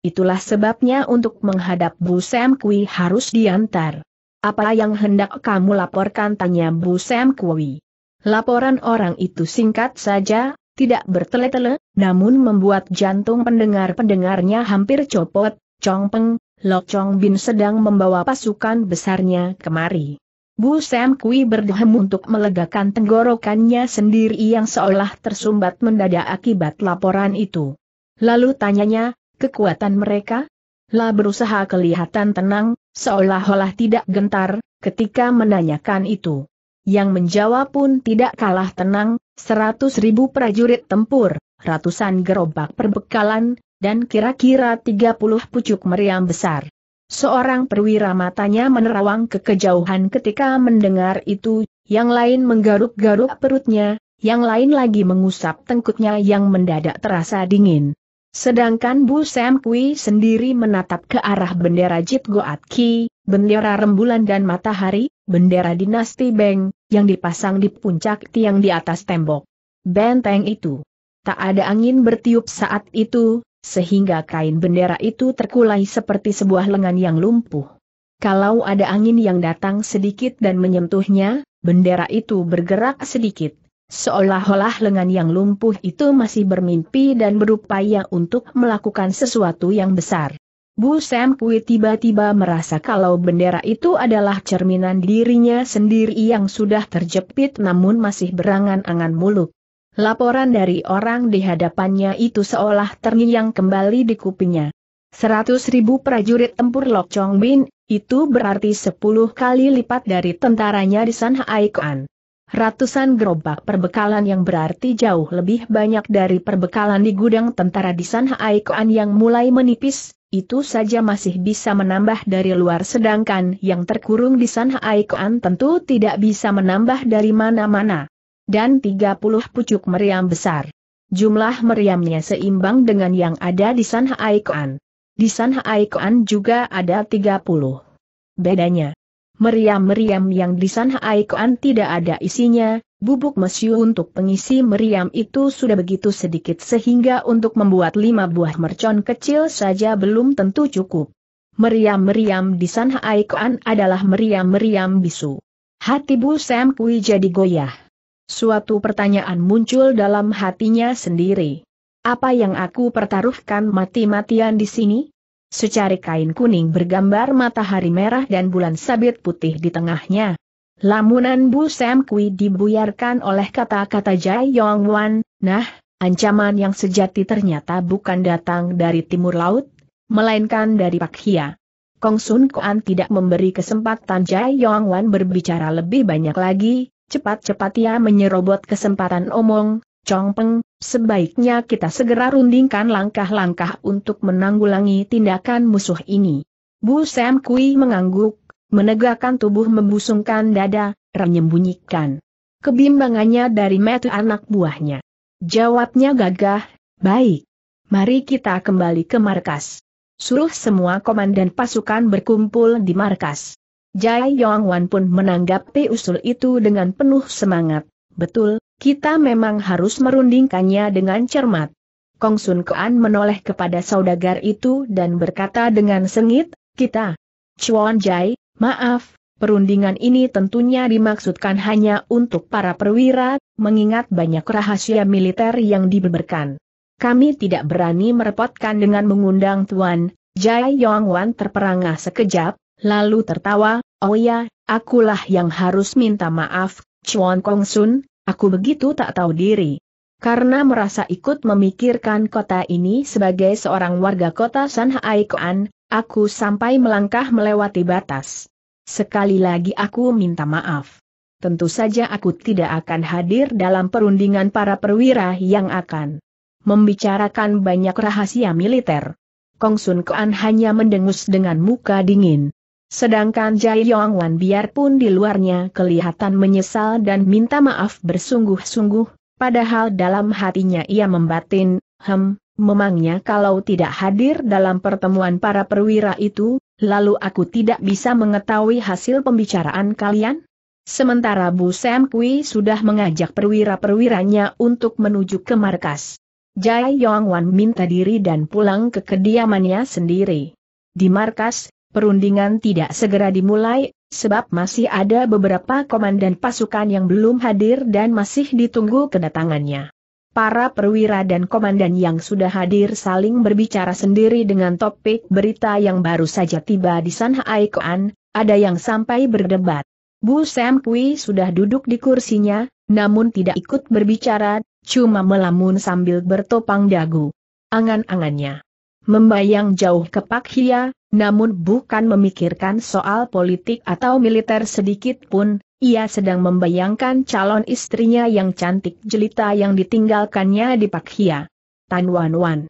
S1: Itulah sebabnya untuk menghadap Bu Sam Kui harus diantar. Apa yang hendak kamu laporkan tanya Bu Sam Kui. Laporan orang itu singkat saja, tidak bertele-tele, namun membuat jantung pendengar-pendengarnya hampir copot, Chong Peng, Lo Chong Bin sedang membawa pasukan besarnya kemari. Bu Sam Kui berdehem untuk melegakan tenggorokannya sendiri yang seolah tersumbat mendadak akibat laporan itu. Lalu tanyanya, kekuatan mereka? La berusaha kelihatan tenang, seolah-olah tidak gentar, ketika menanyakan itu. Yang menjawab pun tidak kalah tenang, seratus ribu prajurit tempur, ratusan gerobak perbekalan, dan kira-kira tiga puluh pucuk meriam besar. Seorang perwira matanya menerawang ke kejauhan ketika mendengar itu, yang lain menggaruk-garuk perutnya, yang lain lagi mengusap tengkuknya yang mendadak terasa dingin. Sedangkan Bu Sam Kui sendiri menatap ke arah bendera Jit Goat Ki, bendera rembulan dan matahari, bendera dinasti Beng, yang dipasang di puncak tiang di atas tembok. Benteng itu. Tak ada angin bertiup saat itu, sehingga kain bendera itu terkulai seperti sebuah lengan yang lumpuh. Kalau ada angin yang datang sedikit dan menyentuhnya, bendera itu bergerak sedikit. Seolah-olah lengan yang lumpuh itu masih bermimpi dan berupaya untuk melakukan sesuatu yang besar. Bu Sam Kui tiba-tiba merasa kalau bendera itu adalah cerminan dirinya sendiri yang sudah terjepit namun masih berangan-angan muluk. Laporan dari orang di hadapannya itu seolah terngiang kembali di kupingnya. Seratus ribu prajurit tempur Lok Chong Bin, itu berarti sepuluh kali lipat dari tentaranya di San Haikuan ratusan gerobak perbekalan yang berarti jauh lebih banyak dari perbekalan di gudang tentara di San Aikoan yang mulai menipis, itu saja masih bisa menambah dari luar sedangkan yang terkurung di San Aikoan tentu tidak bisa menambah dari mana-mana. Dan 30 pucuk meriam besar. Jumlah meriamnya seimbang dengan yang ada di San Aikoan. Di San Aikoan juga ada 30. Bedanya, meriam-meriam yang di sana Haikoan tidak ada isinya, bubuk mesiu untuk pengisi meriam itu sudah begitu sedikit sehingga untuk membuat lima buah mercon kecil saja belum tentu cukup. Meriam-meriam di sana Haikoan adalah meriam-meriam bisu. Hati Bu Sam Kui jadi goyah. Suatu pertanyaan muncul dalam hatinya sendiri. Apa yang aku pertaruhkan mati-matian di sini? secari kain kuning bergambar matahari merah dan bulan sabit putih di tengahnya. Lamunan Bu Sam Kui dibuyarkan oleh kata-kata Jai Yong Wan, nah, ancaman yang sejati ternyata bukan datang dari timur laut, melainkan dari Pak Hia. Kong Sun Kuan tidak memberi kesempatan Jai Yong Wan berbicara lebih banyak lagi, cepat-cepat ia menyerobot kesempatan omong, Chong Peng, Sebaiknya kita segera rundingkan langkah-langkah untuk menanggulangi tindakan musuh ini. Bu Sam Kui mengangguk, menegakkan tubuh membusungkan dada, menyembunyikan kebimbangannya dari metu anak buahnya. Jawabnya gagah, baik. Mari kita kembali ke markas. Suruh semua komandan pasukan berkumpul di markas. Jai Yong Wan pun menanggapi usul itu dengan penuh semangat. Betul, kita memang harus merundingkannya dengan cermat. Kong Sun Kean menoleh kepada saudagar itu dan berkata dengan sengit, kita, Chuan Jai, maaf, perundingan ini tentunya dimaksudkan hanya untuk para perwira, mengingat banyak rahasia militer yang dibeberkan. Kami tidak berani merepotkan dengan mengundang Tuan, Jai Yong Wan terperangah sekejap, lalu tertawa, oh ya, akulah yang harus minta maaf, Chuan Kong Sun, Aku begitu tak tahu diri. Karena merasa ikut memikirkan kota ini sebagai seorang warga kota Sanhaikoan, aku sampai melangkah melewati batas. Sekali lagi aku minta maaf. Tentu saja aku tidak akan hadir dalam perundingan para perwira yang akan membicarakan banyak rahasia militer. Kong Sun Kuan hanya mendengus dengan muka dingin. Sedangkan Jai Wan biarpun di luarnya kelihatan menyesal dan minta maaf bersungguh-sungguh, padahal dalam hatinya ia membatin, hem, memangnya kalau tidak hadir dalam pertemuan para perwira itu, lalu aku tidak bisa mengetahui hasil pembicaraan kalian? Sementara Bu Sam Kui sudah mengajak perwira-perwiranya untuk menuju ke markas. Jai Yong Wan minta diri dan pulang ke kediamannya sendiri. Di markas, Perundingan tidak segera dimulai, sebab masih ada beberapa komandan pasukan yang belum hadir dan masih ditunggu kedatangannya. Para perwira dan komandan yang sudah hadir saling berbicara sendiri dengan topik berita yang baru saja tiba di Sanhai Koan, ada yang sampai berdebat. Bu Sam Kui sudah duduk di kursinya, namun tidak ikut berbicara, cuma melamun sambil bertopang dagu. Angan-angannya membayang jauh ke Pak Hia, namun bukan memikirkan soal politik atau militer sedikit pun, ia sedang membayangkan calon istrinya yang cantik jelita yang ditinggalkannya di Pak Hia. Tan Wan Wan.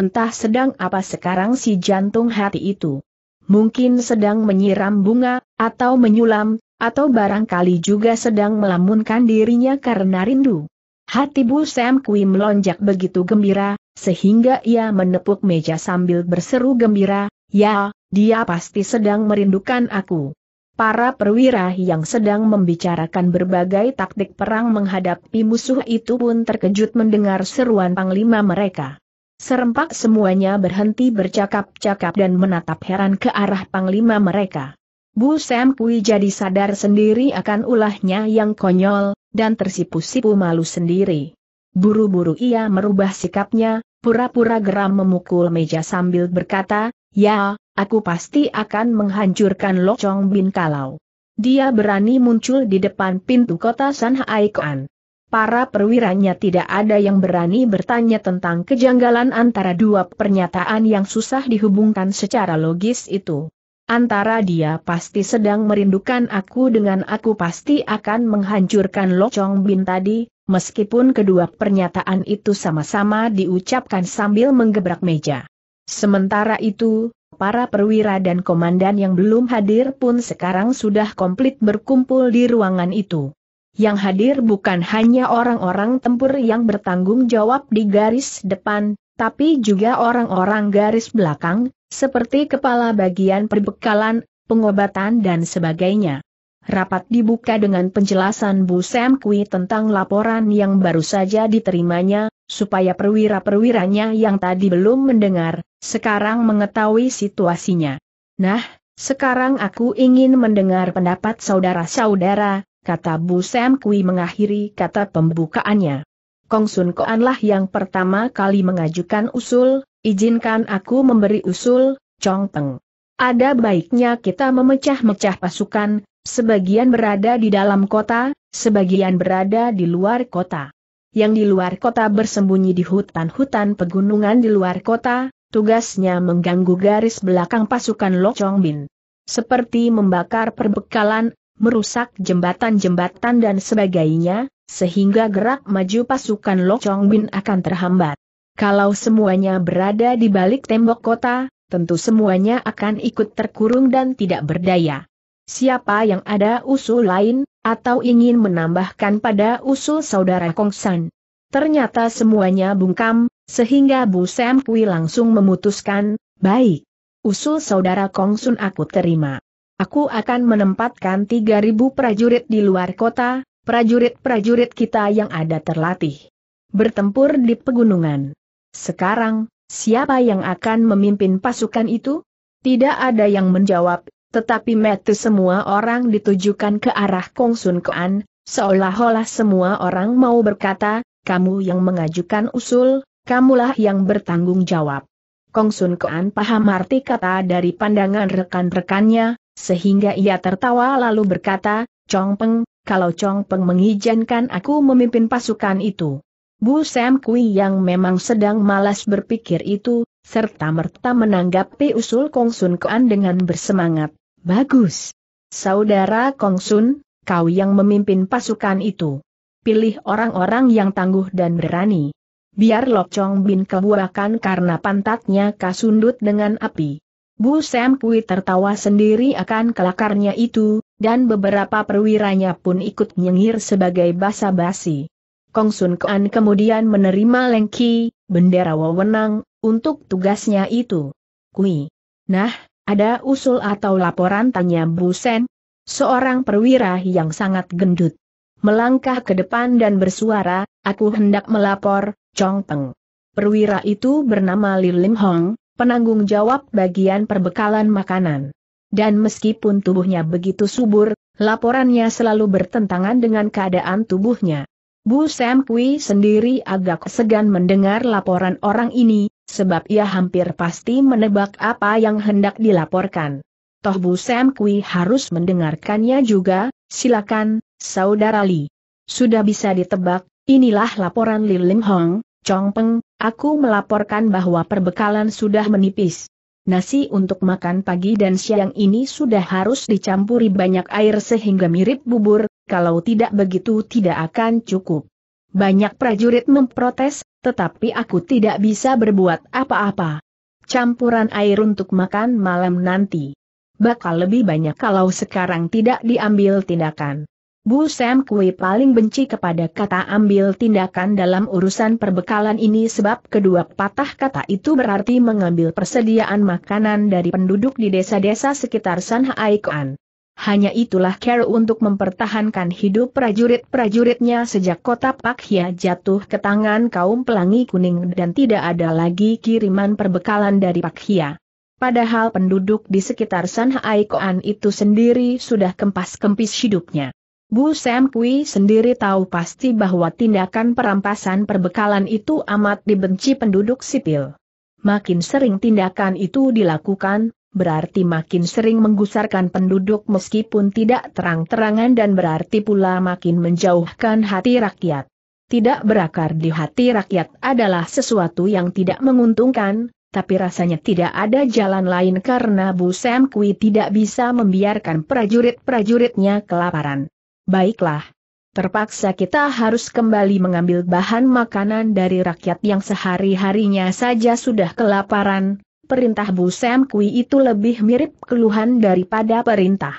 S1: Entah sedang apa sekarang si jantung hati itu. Mungkin sedang menyiram bunga, atau menyulam, atau barangkali juga sedang melamunkan dirinya karena rindu. Hati Bu Sam Kui melonjak begitu gembira, sehingga ia menepuk meja sambil berseru gembira, ya, dia pasti sedang merindukan aku. Para perwira yang sedang membicarakan berbagai taktik perang menghadapi musuh itu pun terkejut mendengar seruan panglima mereka. Serempak semuanya berhenti bercakap-cakap dan menatap heran ke arah panglima mereka. Bu Sam Kui jadi sadar sendiri akan ulahnya yang konyol, dan tersipu-sipu malu sendiri. Buru-buru ia merubah sikapnya, pura-pura geram memukul meja sambil berkata, Ya, aku pasti akan menghancurkan Chong Bin Kalau. Dia berani muncul di depan pintu kota Haikuan. Para perwiranya tidak ada yang berani bertanya tentang kejanggalan antara dua pernyataan yang susah dihubungkan secara logis itu. Antara dia pasti sedang merindukan aku dengan aku pasti akan menghancurkan Chong Bin tadi, meskipun kedua pernyataan itu sama-sama diucapkan sambil menggebrak meja. Sementara itu, para perwira dan komandan yang belum hadir pun sekarang sudah komplit berkumpul di ruangan itu. Yang hadir bukan hanya orang-orang tempur yang bertanggung jawab di garis depan, tapi juga orang-orang garis belakang, seperti kepala bagian perbekalan, pengobatan dan sebagainya. Rapat dibuka dengan penjelasan Bu Sam Kui tentang laporan yang baru saja diterimanya, supaya perwira-perwiranya yang tadi belum mendengar, sekarang mengetahui situasinya. Nah, sekarang aku ingin mendengar pendapat saudara-saudara, kata Bu Sam Kui mengakhiri kata pembukaannya. Kong Sun Koanlah yang pertama kali mengajukan usul, izinkan aku memberi usul, Chong Peng. Ada baiknya kita memecah-mecah pasukan, Sebagian berada di dalam kota, sebagian berada di luar kota. Yang di luar kota bersembunyi di hutan-hutan pegunungan di luar kota, tugasnya mengganggu garis belakang pasukan Chong Bin. Seperti membakar perbekalan, merusak jembatan-jembatan dan sebagainya, sehingga gerak maju pasukan Chong Bin akan terhambat. Kalau semuanya berada di balik tembok kota, tentu semuanya akan ikut terkurung dan tidak berdaya. Siapa yang ada usul lain, atau ingin menambahkan pada usul saudara Kongsan? Ternyata semuanya bungkam, sehingga Bu Sam Kui langsung memutuskan, baik. Usul saudara Kongsun aku terima. Aku akan menempatkan 3.000 prajurit di luar kota, prajurit-prajurit kita yang ada terlatih. Bertempur di pegunungan. Sekarang, siapa yang akan memimpin pasukan itu? Tidak ada yang menjawab, tetapi metu semua orang ditujukan ke arah Kong Sun Kuan, seolah-olah semua orang mau berkata, kamu yang mengajukan usul, kamulah yang bertanggung jawab. Kong Sun Kuan paham arti kata dari pandangan rekan-rekannya, sehingga ia tertawa lalu berkata, Chong Peng, kalau Chong Peng mengizinkan aku memimpin pasukan itu. Bu Sam Kui yang memang sedang malas berpikir itu, serta merta menanggapi usul Kong Sun Kuan dengan bersemangat. Bagus. Saudara Kongsun, kau yang memimpin pasukan itu. Pilih orang-orang yang tangguh dan berani. Biar Lok Chong Bin kebuakan karena pantatnya kasundut dengan api. Bu Sam Kui tertawa sendiri akan kelakarnya itu, dan beberapa perwiranya pun ikut nyengir sebagai basa-basi. Kong Sun Kuan kemudian menerima lengki, bendera wewenang, untuk tugasnya itu. Kui. Nah, ada usul atau laporan tanya Bu Sen? Seorang perwira yang sangat gendut. Melangkah ke depan dan bersuara, aku hendak melapor, Chong Peng. Perwira itu bernama Li Lim Hong, penanggung jawab bagian perbekalan makanan. Dan meskipun tubuhnya begitu subur, laporannya selalu bertentangan dengan keadaan tubuhnya. Bu Sam Kui sendiri agak segan mendengar laporan orang ini, sebab ia hampir pasti menebak apa yang hendak dilaporkan. Toh Bu Sam Kui harus mendengarkannya juga, silakan, Saudara Li. Sudah bisa ditebak, inilah laporan Li Lim Hong, Chong Peng, aku melaporkan bahwa perbekalan sudah menipis. Nasi untuk makan pagi dan siang ini sudah harus dicampuri banyak air sehingga mirip bubur, kalau tidak begitu tidak akan cukup. Banyak prajurit memprotes, tetapi aku tidak bisa berbuat apa-apa. Campuran air untuk makan malam nanti. Bakal lebih banyak kalau sekarang tidak diambil tindakan. Bu Sam Kui paling benci kepada kata ambil tindakan dalam urusan perbekalan ini sebab kedua patah kata itu berarti mengambil persediaan makanan dari penduduk di desa-desa sekitar San Haikuan hanya itulah cara untuk mempertahankan hidup prajurit-prajuritnya sejak kota Pakhia jatuh ke tangan kaum pelangi kuning dan tidak ada lagi kiriman perbekalan dari Pakhia. Padahal penduduk di sekitar Sanhai Koan itu sendiri sudah kempas-kempis hidupnya. Bu Sam Kui sendiri tahu pasti bahwa tindakan perampasan perbekalan itu amat dibenci penduduk sipil. Makin sering tindakan itu dilakukan, berarti makin sering menggusarkan penduduk meskipun tidak terang-terangan dan berarti pula makin menjauhkan hati rakyat. Tidak berakar di hati rakyat adalah sesuatu yang tidak menguntungkan, tapi rasanya tidak ada jalan lain karena Bu Sam Kui tidak bisa membiarkan prajurit-prajuritnya kelaparan. Baiklah. Terpaksa kita harus kembali mengambil bahan makanan dari rakyat yang sehari-harinya saja sudah kelaparan, perintah Bu Sam Kui itu lebih mirip keluhan daripada perintah.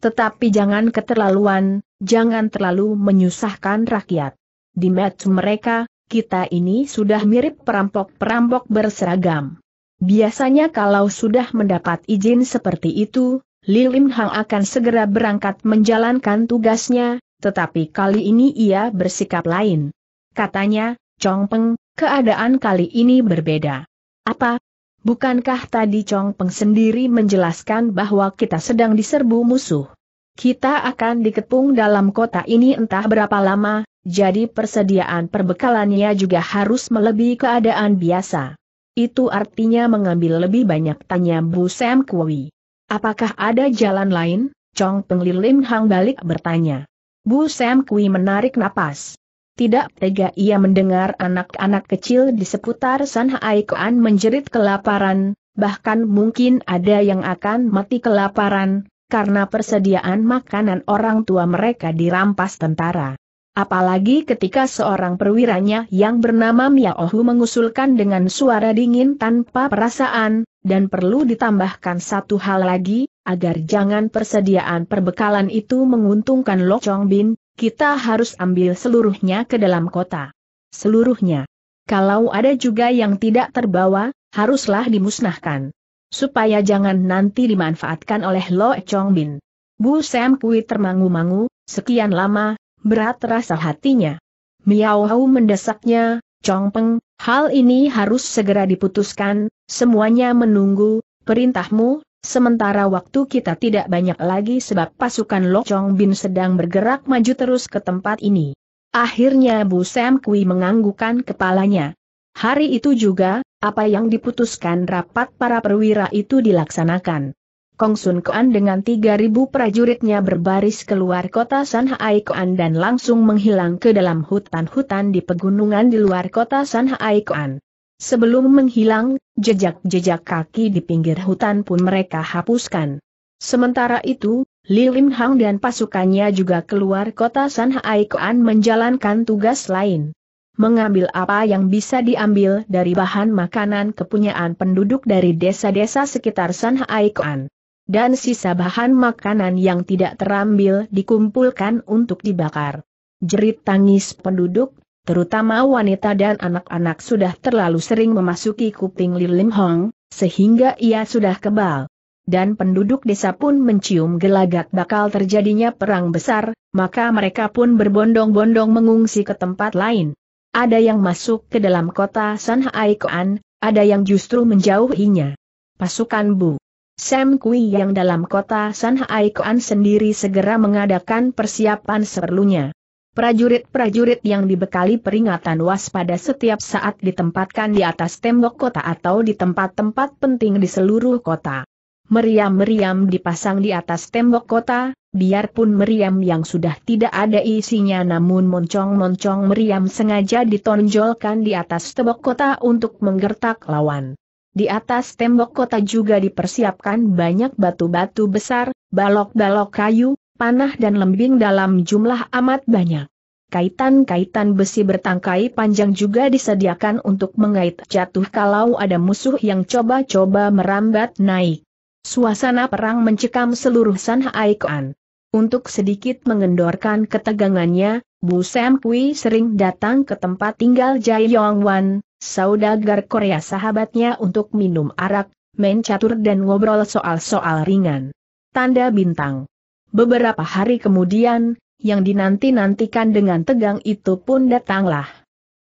S1: Tetapi jangan keterlaluan, jangan terlalu menyusahkan rakyat. Di match mereka, kita ini sudah mirip perampok-perampok berseragam. Biasanya kalau sudah mendapat izin seperti itu, Lilim Hang akan segera berangkat menjalankan tugasnya, tetapi kali ini ia bersikap lain. Katanya, Chong Peng, keadaan kali ini berbeda. Apa, Bukankah tadi Chong Peng sendiri menjelaskan bahwa kita sedang diserbu musuh? Kita akan dikepung dalam kota ini entah berapa lama, jadi persediaan perbekalannya juga harus melebihi keadaan biasa. Itu artinya mengambil lebih banyak tanya Bu Sam Kui. Apakah ada jalan lain? Chong Peng Lilim Hang balik bertanya. Bu Sam Kui menarik napas. Tidak tega ia mendengar anak-anak kecil di seputar San Haikuan menjerit kelaparan, bahkan mungkin ada yang akan mati kelaparan, karena persediaan makanan orang tua mereka dirampas tentara. Apalagi ketika seorang perwiranya yang bernama Miaohu mengusulkan dengan suara dingin tanpa perasaan, dan perlu ditambahkan satu hal lagi, agar jangan persediaan perbekalan itu menguntungkan Lo Chong Bin, kita harus ambil seluruhnya ke dalam kota. Seluruhnya. Kalau ada juga yang tidak terbawa, haruslah dimusnahkan. Supaya jangan nanti dimanfaatkan oleh Lo Chong Bin. Bu Sam Kui termangu-mangu, sekian lama, berat rasa hatinya. Miao Hau mendesaknya, Chong Peng, hal ini harus segera diputuskan, semuanya menunggu, perintahmu, Sementara waktu kita tidak banyak lagi sebab pasukan Lok Chong Bin sedang bergerak maju terus ke tempat ini. Akhirnya Bu Sam Kui menganggukkan kepalanya. Hari itu juga, apa yang diputuskan rapat para perwira itu dilaksanakan. Kong Sun Kuan dengan 3.000 prajuritnya berbaris keluar kota Hai Kuan dan langsung menghilang ke dalam hutan-hutan di pegunungan di luar kota Hai Kuan. Sebelum menghilang, jejak-jejak kaki di pinggir hutan pun mereka hapuskan. Sementara itu, Li Hang dan pasukannya juga keluar kota Sanhai Kuan menjalankan tugas lain. Mengambil apa yang bisa diambil dari bahan makanan kepunyaan penduduk dari desa-desa sekitar Sanhai Kuan. Dan sisa bahan makanan yang tidak terambil dikumpulkan untuk dibakar. Jerit tangis penduduk terutama wanita dan anak-anak sudah terlalu sering memasuki kuping Lim Hong, sehingga ia sudah kebal. Dan penduduk desa pun mencium gelagat bakal terjadinya perang besar, maka mereka pun berbondong-bondong mengungsi ke tempat lain. Ada yang masuk ke dalam kota San Koan, ada yang justru menjauhinya. Pasukan Bu. Sam Kui yang dalam kota San Koan sendiri segera mengadakan persiapan seperlunya. Prajurit-prajurit yang dibekali peringatan waspada setiap saat ditempatkan di atas tembok kota atau di tempat-tempat penting di seluruh kota. Meriam-meriam dipasang di atas tembok kota, biarpun meriam yang sudah tidak ada isinya namun moncong-moncong meriam sengaja ditonjolkan di atas tembok kota untuk menggertak lawan. Di atas tembok kota juga dipersiapkan banyak batu-batu besar, balok-balok kayu, panah dan lembing dalam jumlah amat banyak. Kaitan-kaitan besi bertangkai panjang juga disediakan untuk mengait jatuh kalau ada musuh yang coba-coba merambat naik. Suasana perang mencekam seluruh sanhaikan. Untuk sedikit mengendorkan ketegangannya, Bu Sam Kui sering datang ke tempat tinggal Jai Yong Wan, saudagar Korea sahabatnya untuk minum arak, main catur dan ngobrol soal-soal ringan. Tanda bintang Beberapa hari kemudian, yang dinanti-nantikan dengan tegang itu pun datanglah.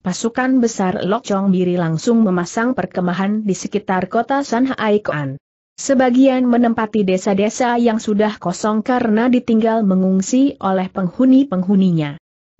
S1: Pasukan besar Lokchong Biri langsung memasang perkemahan di sekitar kota Sanhaikoan. Sebagian menempati desa-desa yang sudah kosong karena ditinggal mengungsi oleh penghuni-penghuninya.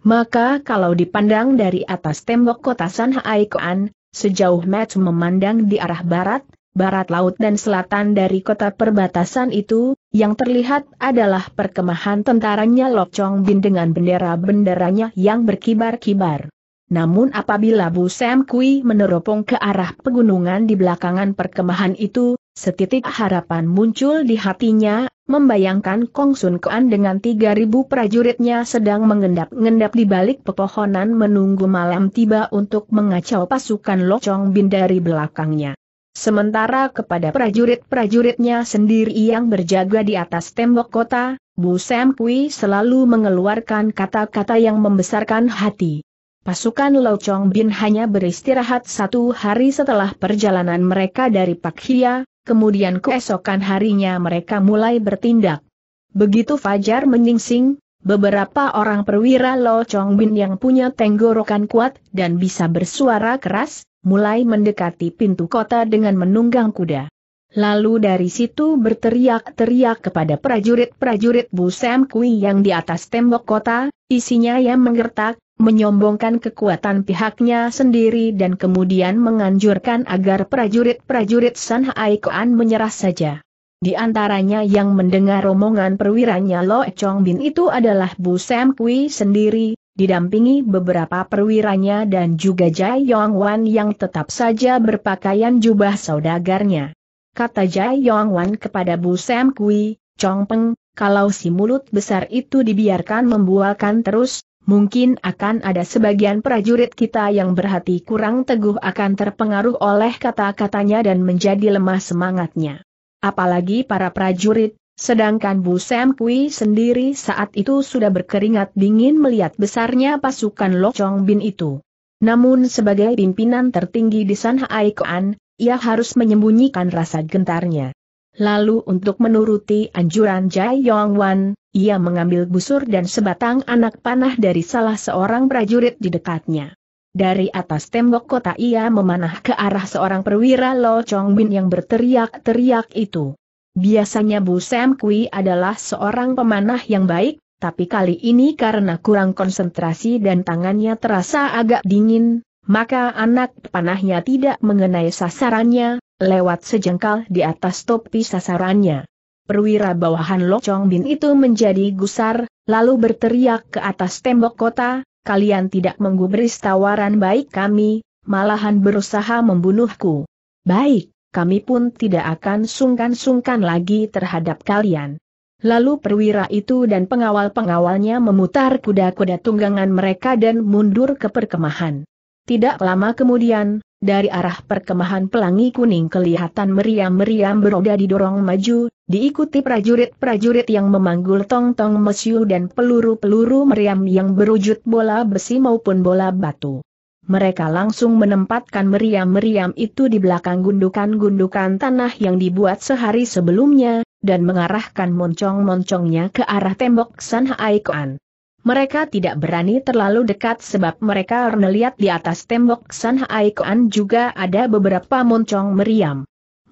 S1: Maka kalau dipandang dari atas tembok kota Sanhaikoan, sejauh match memandang di arah barat, barat laut dan selatan dari kota perbatasan itu, yang terlihat adalah perkemahan tentaranya Lok Chong Bin dengan bendera-benderanya yang berkibar-kibar. Namun apabila Bu Sam Kui meneropong ke arah pegunungan di belakangan perkemahan itu, setitik harapan muncul di hatinya, membayangkan Kong Sun Kuan dengan 3.000 prajuritnya sedang mengendap-ngendap di balik pepohonan menunggu malam tiba untuk mengacau pasukan Chong Bin dari belakangnya. Sementara kepada prajurit-prajuritnya sendiri yang berjaga di atas tembok kota, Bu Sam Kui selalu mengeluarkan kata-kata yang membesarkan hati. Pasukan Lao Chong Bin hanya beristirahat satu hari setelah perjalanan mereka dari Pak Hia, kemudian keesokan harinya mereka mulai bertindak. Begitu Fajar menyingsing, beberapa orang perwira Lao Chong Bin yang punya tenggorokan kuat dan bisa bersuara keras, mulai mendekati pintu kota dengan menunggang kuda. Lalu dari situ berteriak-teriak kepada prajurit-prajurit Busem Kui yang di atas tembok kota, isinya yang menggertak, menyombongkan kekuatan pihaknya sendiri dan kemudian menganjurkan agar prajurit-prajurit San Haikoan menyerah saja. Di antaranya yang mendengar omongan perwiranya Lo Chong Bin itu adalah Bu Sam Kui sendiri, didampingi beberapa perwiranya dan juga Jai Yong Wan yang tetap saja berpakaian jubah saudagarnya. Kata Jai Yong Wan kepada Bu Sam Kui, Chong Peng, kalau si mulut besar itu dibiarkan membualkan terus, mungkin akan ada sebagian prajurit kita yang berhati kurang teguh akan terpengaruh oleh kata-katanya dan menjadi lemah semangatnya. Apalagi para prajurit, Sedangkan Bu Sam Kui sendiri saat itu sudah berkeringat dingin melihat besarnya pasukan Lo Chong Bin itu. Namun sebagai pimpinan tertinggi di San Kuan, ia harus menyembunyikan rasa gentarnya. Lalu untuk menuruti anjuran Jai Yong Wan, ia mengambil busur dan sebatang anak panah dari salah seorang prajurit di dekatnya. Dari atas tembok kota ia memanah ke arah seorang perwira Lo Chong Bin yang berteriak-teriak itu. Biasanya Bu Sam Kui adalah seorang pemanah yang baik, tapi kali ini karena kurang konsentrasi dan tangannya terasa agak dingin, maka anak panahnya tidak mengenai sasarannya, lewat sejengkal di atas topi sasarannya. Perwira bawahan Lo Chong Bin itu menjadi gusar, lalu berteriak ke atas tembok kota, kalian tidak menggubris tawaran baik kami, malahan berusaha membunuhku. Baik, kami pun tidak akan sungkan-sungkan lagi terhadap kalian. Lalu perwira itu dan pengawal-pengawalnya memutar kuda-kuda tunggangan mereka dan mundur ke perkemahan. Tidak lama kemudian, dari arah perkemahan pelangi kuning kelihatan meriam-meriam beroda didorong maju, diikuti prajurit-prajurit yang memanggul tong-tong mesiu dan peluru-peluru meriam yang berujud bola besi maupun bola batu mereka langsung menempatkan meriam-meriam itu di belakang gundukan-gundukan tanah yang dibuat sehari sebelumnya, dan mengarahkan moncong-moncongnya ke arah tembok San Haikuan. Mereka tidak berani terlalu dekat sebab mereka melihat di atas tembok San Haikuan juga ada beberapa moncong meriam.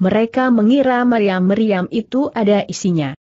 S1: Mereka mengira meriam-meriam itu ada isinya.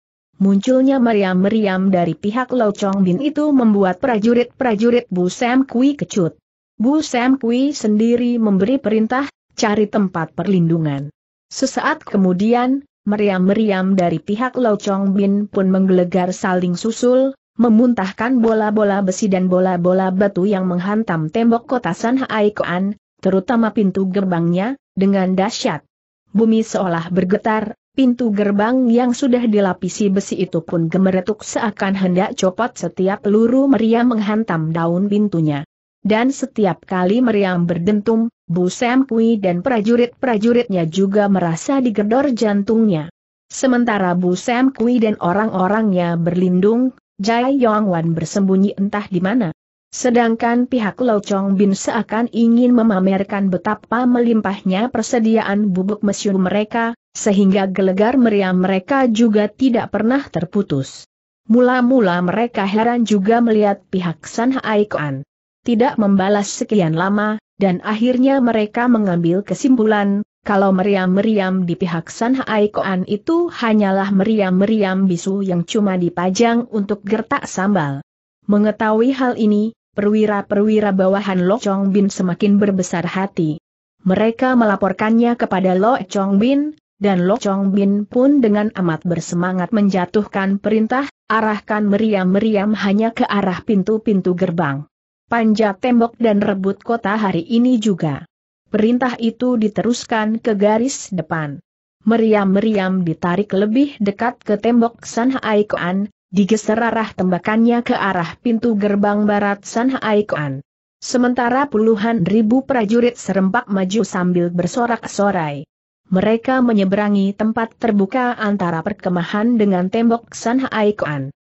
S1: Munculnya meriam-meriam dari pihak Chong Bin itu membuat prajurit-prajurit Bu Sam Kui kecut. Bu Sam Kui sendiri memberi perintah, cari tempat perlindungan. Sesaat kemudian, meriam-meriam dari pihak Lau Chong Bin pun menggelegar saling susul, memuntahkan bola-bola besi dan bola-bola batu yang menghantam tembok kota San Haikoan, terutama pintu gerbangnya, dengan dahsyat. Bumi seolah bergetar, pintu gerbang yang sudah dilapisi besi itu pun gemeretuk seakan hendak copot setiap peluru meriam menghantam daun pintunya. Dan setiap kali meriam berdentum, Bu Sam Kui dan prajurit-prajuritnya juga merasa digedor jantungnya. Sementara Bu Sam Kui dan orang-orangnya berlindung, Jai Yong Wan bersembunyi entah di mana. Sedangkan pihak Lo Chong Bin seakan ingin memamerkan betapa melimpahnya persediaan bubuk mesiu mereka, sehingga gelegar meriam mereka juga tidak pernah terputus. Mula-mula mereka heran juga melihat pihak San Haikuan tidak membalas sekian lama, dan akhirnya mereka mengambil kesimpulan, kalau meriam-meriam di pihak San Haikoan itu hanyalah meriam-meriam bisu yang cuma dipajang untuk gertak sambal. Mengetahui hal ini, perwira-perwira bawahan Lo Chong Bin semakin berbesar hati. Mereka melaporkannya kepada Lo Chong Bin, dan Lo Chong Bin pun dengan amat bersemangat menjatuhkan perintah, arahkan meriam-meriam hanya ke arah pintu-pintu gerbang panjat tembok dan rebut kota hari ini juga. Perintah itu diteruskan ke garis depan. Meriam-meriam ditarik lebih dekat ke tembok San Haikuan, digeser arah tembakannya ke arah pintu gerbang barat San Haikuan. Sementara puluhan ribu prajurit serempak maju sambil bersorak-sorai. Mereka menyeberangi tempat terbuka antara perkemahan dengan tembok San Haikuan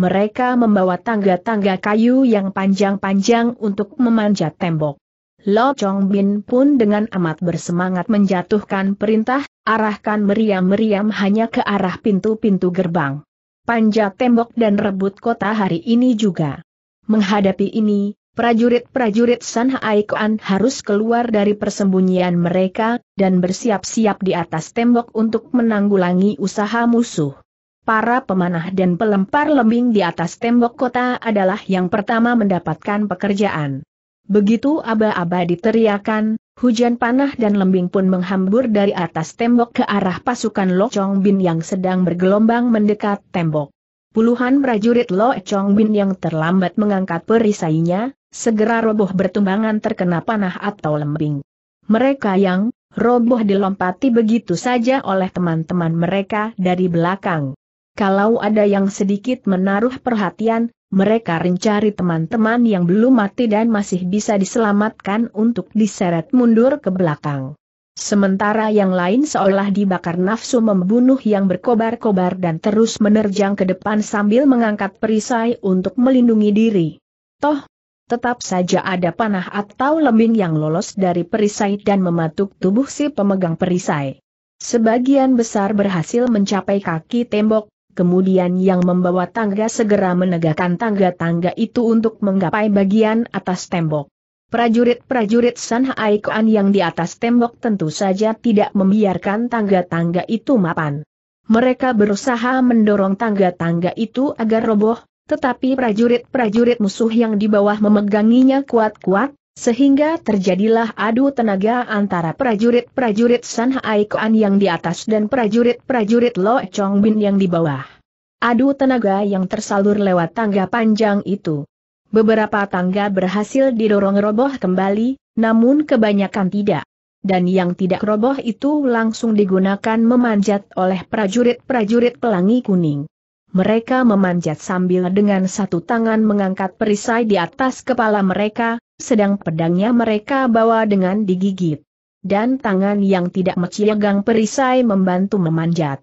S1: mereka membawa tangga-tangga kayu yang panjang-panjang untuk memanjat tembok. Lo Chong Bin pun dengan amat bersemangat menjatuhkan perintah, arahkan meriam-meriam hanya ke arah pintu-pintu gerbang. Panjat tembok dan rebut kota hari ini juga. Menghadapi ini, prajurit-prajurit San Haikuan harus keluar dari persembunyian mereka, dan bersiap-siap di atas tembok untuk menanggulangi usaha musuh. Para pemanah dan pelempar lembing di atas tembok kota adalah yang pertama mendapatkan pekerjaan. Begitu aba-aba diteriakan, hujan panah dan lembing pun menghambur dari atas tembok ke arah pasukan Lo Chong Bin yang sedang bergelombang mendekat tembok. Puluhan prajurit Lo Chong Bin yang terlambat mengangkat perisainya, segera roboh bertumbangan terkena panah atau lembing. Mereka yang roboh dilompati begitu saja oleh teman-teman mereka dari belakang. Kalau ada yang sedikit menaruh perhatian, mereka rencari teman-teman yang belum mati dan masih bisa diselamatkan untuk diseret mundur ke belakang. Sementara yang lain seolah dibakar nafsu membunuh yang berkobar-kobar dan terus menerjang ke depan sambil mengangkat perisai untuk melindungi diri. Toh, tetap saja ada panah atau lembing yang lolos dari perisai dan mematuk tubuh si pemegang perisai. Sebagian besar berhasil mencapai kaki tembok, kemudian yang membawa tangga segera menegakkan tangga-tangga itu untuk menggapai bagian atas tembok. Prajurit-prajurit San Haikuan yang di atas tembok tentu saja tidak membiarkan tangga-tangga itu mapan. Mereka berusaha mendorong tangga-tangga itu agar roboh, tetapi prajurit-prajurit musuh yang di bawah memeganginya kuat-kuat, sehingga terjadilah adu tenaga antara prajurit-prajurit San Haikoan yang di atas dan prajurit-prajurit Lo Chong Bin yang di bawah. Adu tenaga yang tersalur lewat tangga panjang itu. Beberapa tangga berhasil didorong roboh kembali, namun kebanyakan tidak. Dan yang tidak roboh itu langsung digunakan memanjat oleh prajurit-prajurit pelangi kuning mereka memanjat sambil dengan satu tangan mengangkat perisai di atas kepala mereka, sedang pedangnya mereka bawa dengan digigit. Dan tangan yang tidak menciegang perisai membantu memanjat.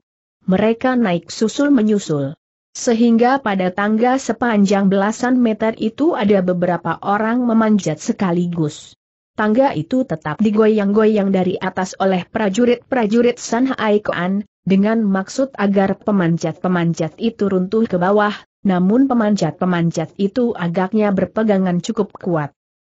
S1: Mereka naik susul menyusul. Sehingga pada tangga sepanjang belasan meter itu ada beberapa orang memanjat sekaligus tangga itu tetap digoyang-goyang dari atas oleh prajurit-prajurit San Koan, dengan maksud agar pemanjat-pemanjat itu runtuh ke bawah, namun pemanjat-pemanjat itu agaknya berpegangan cukup kuat.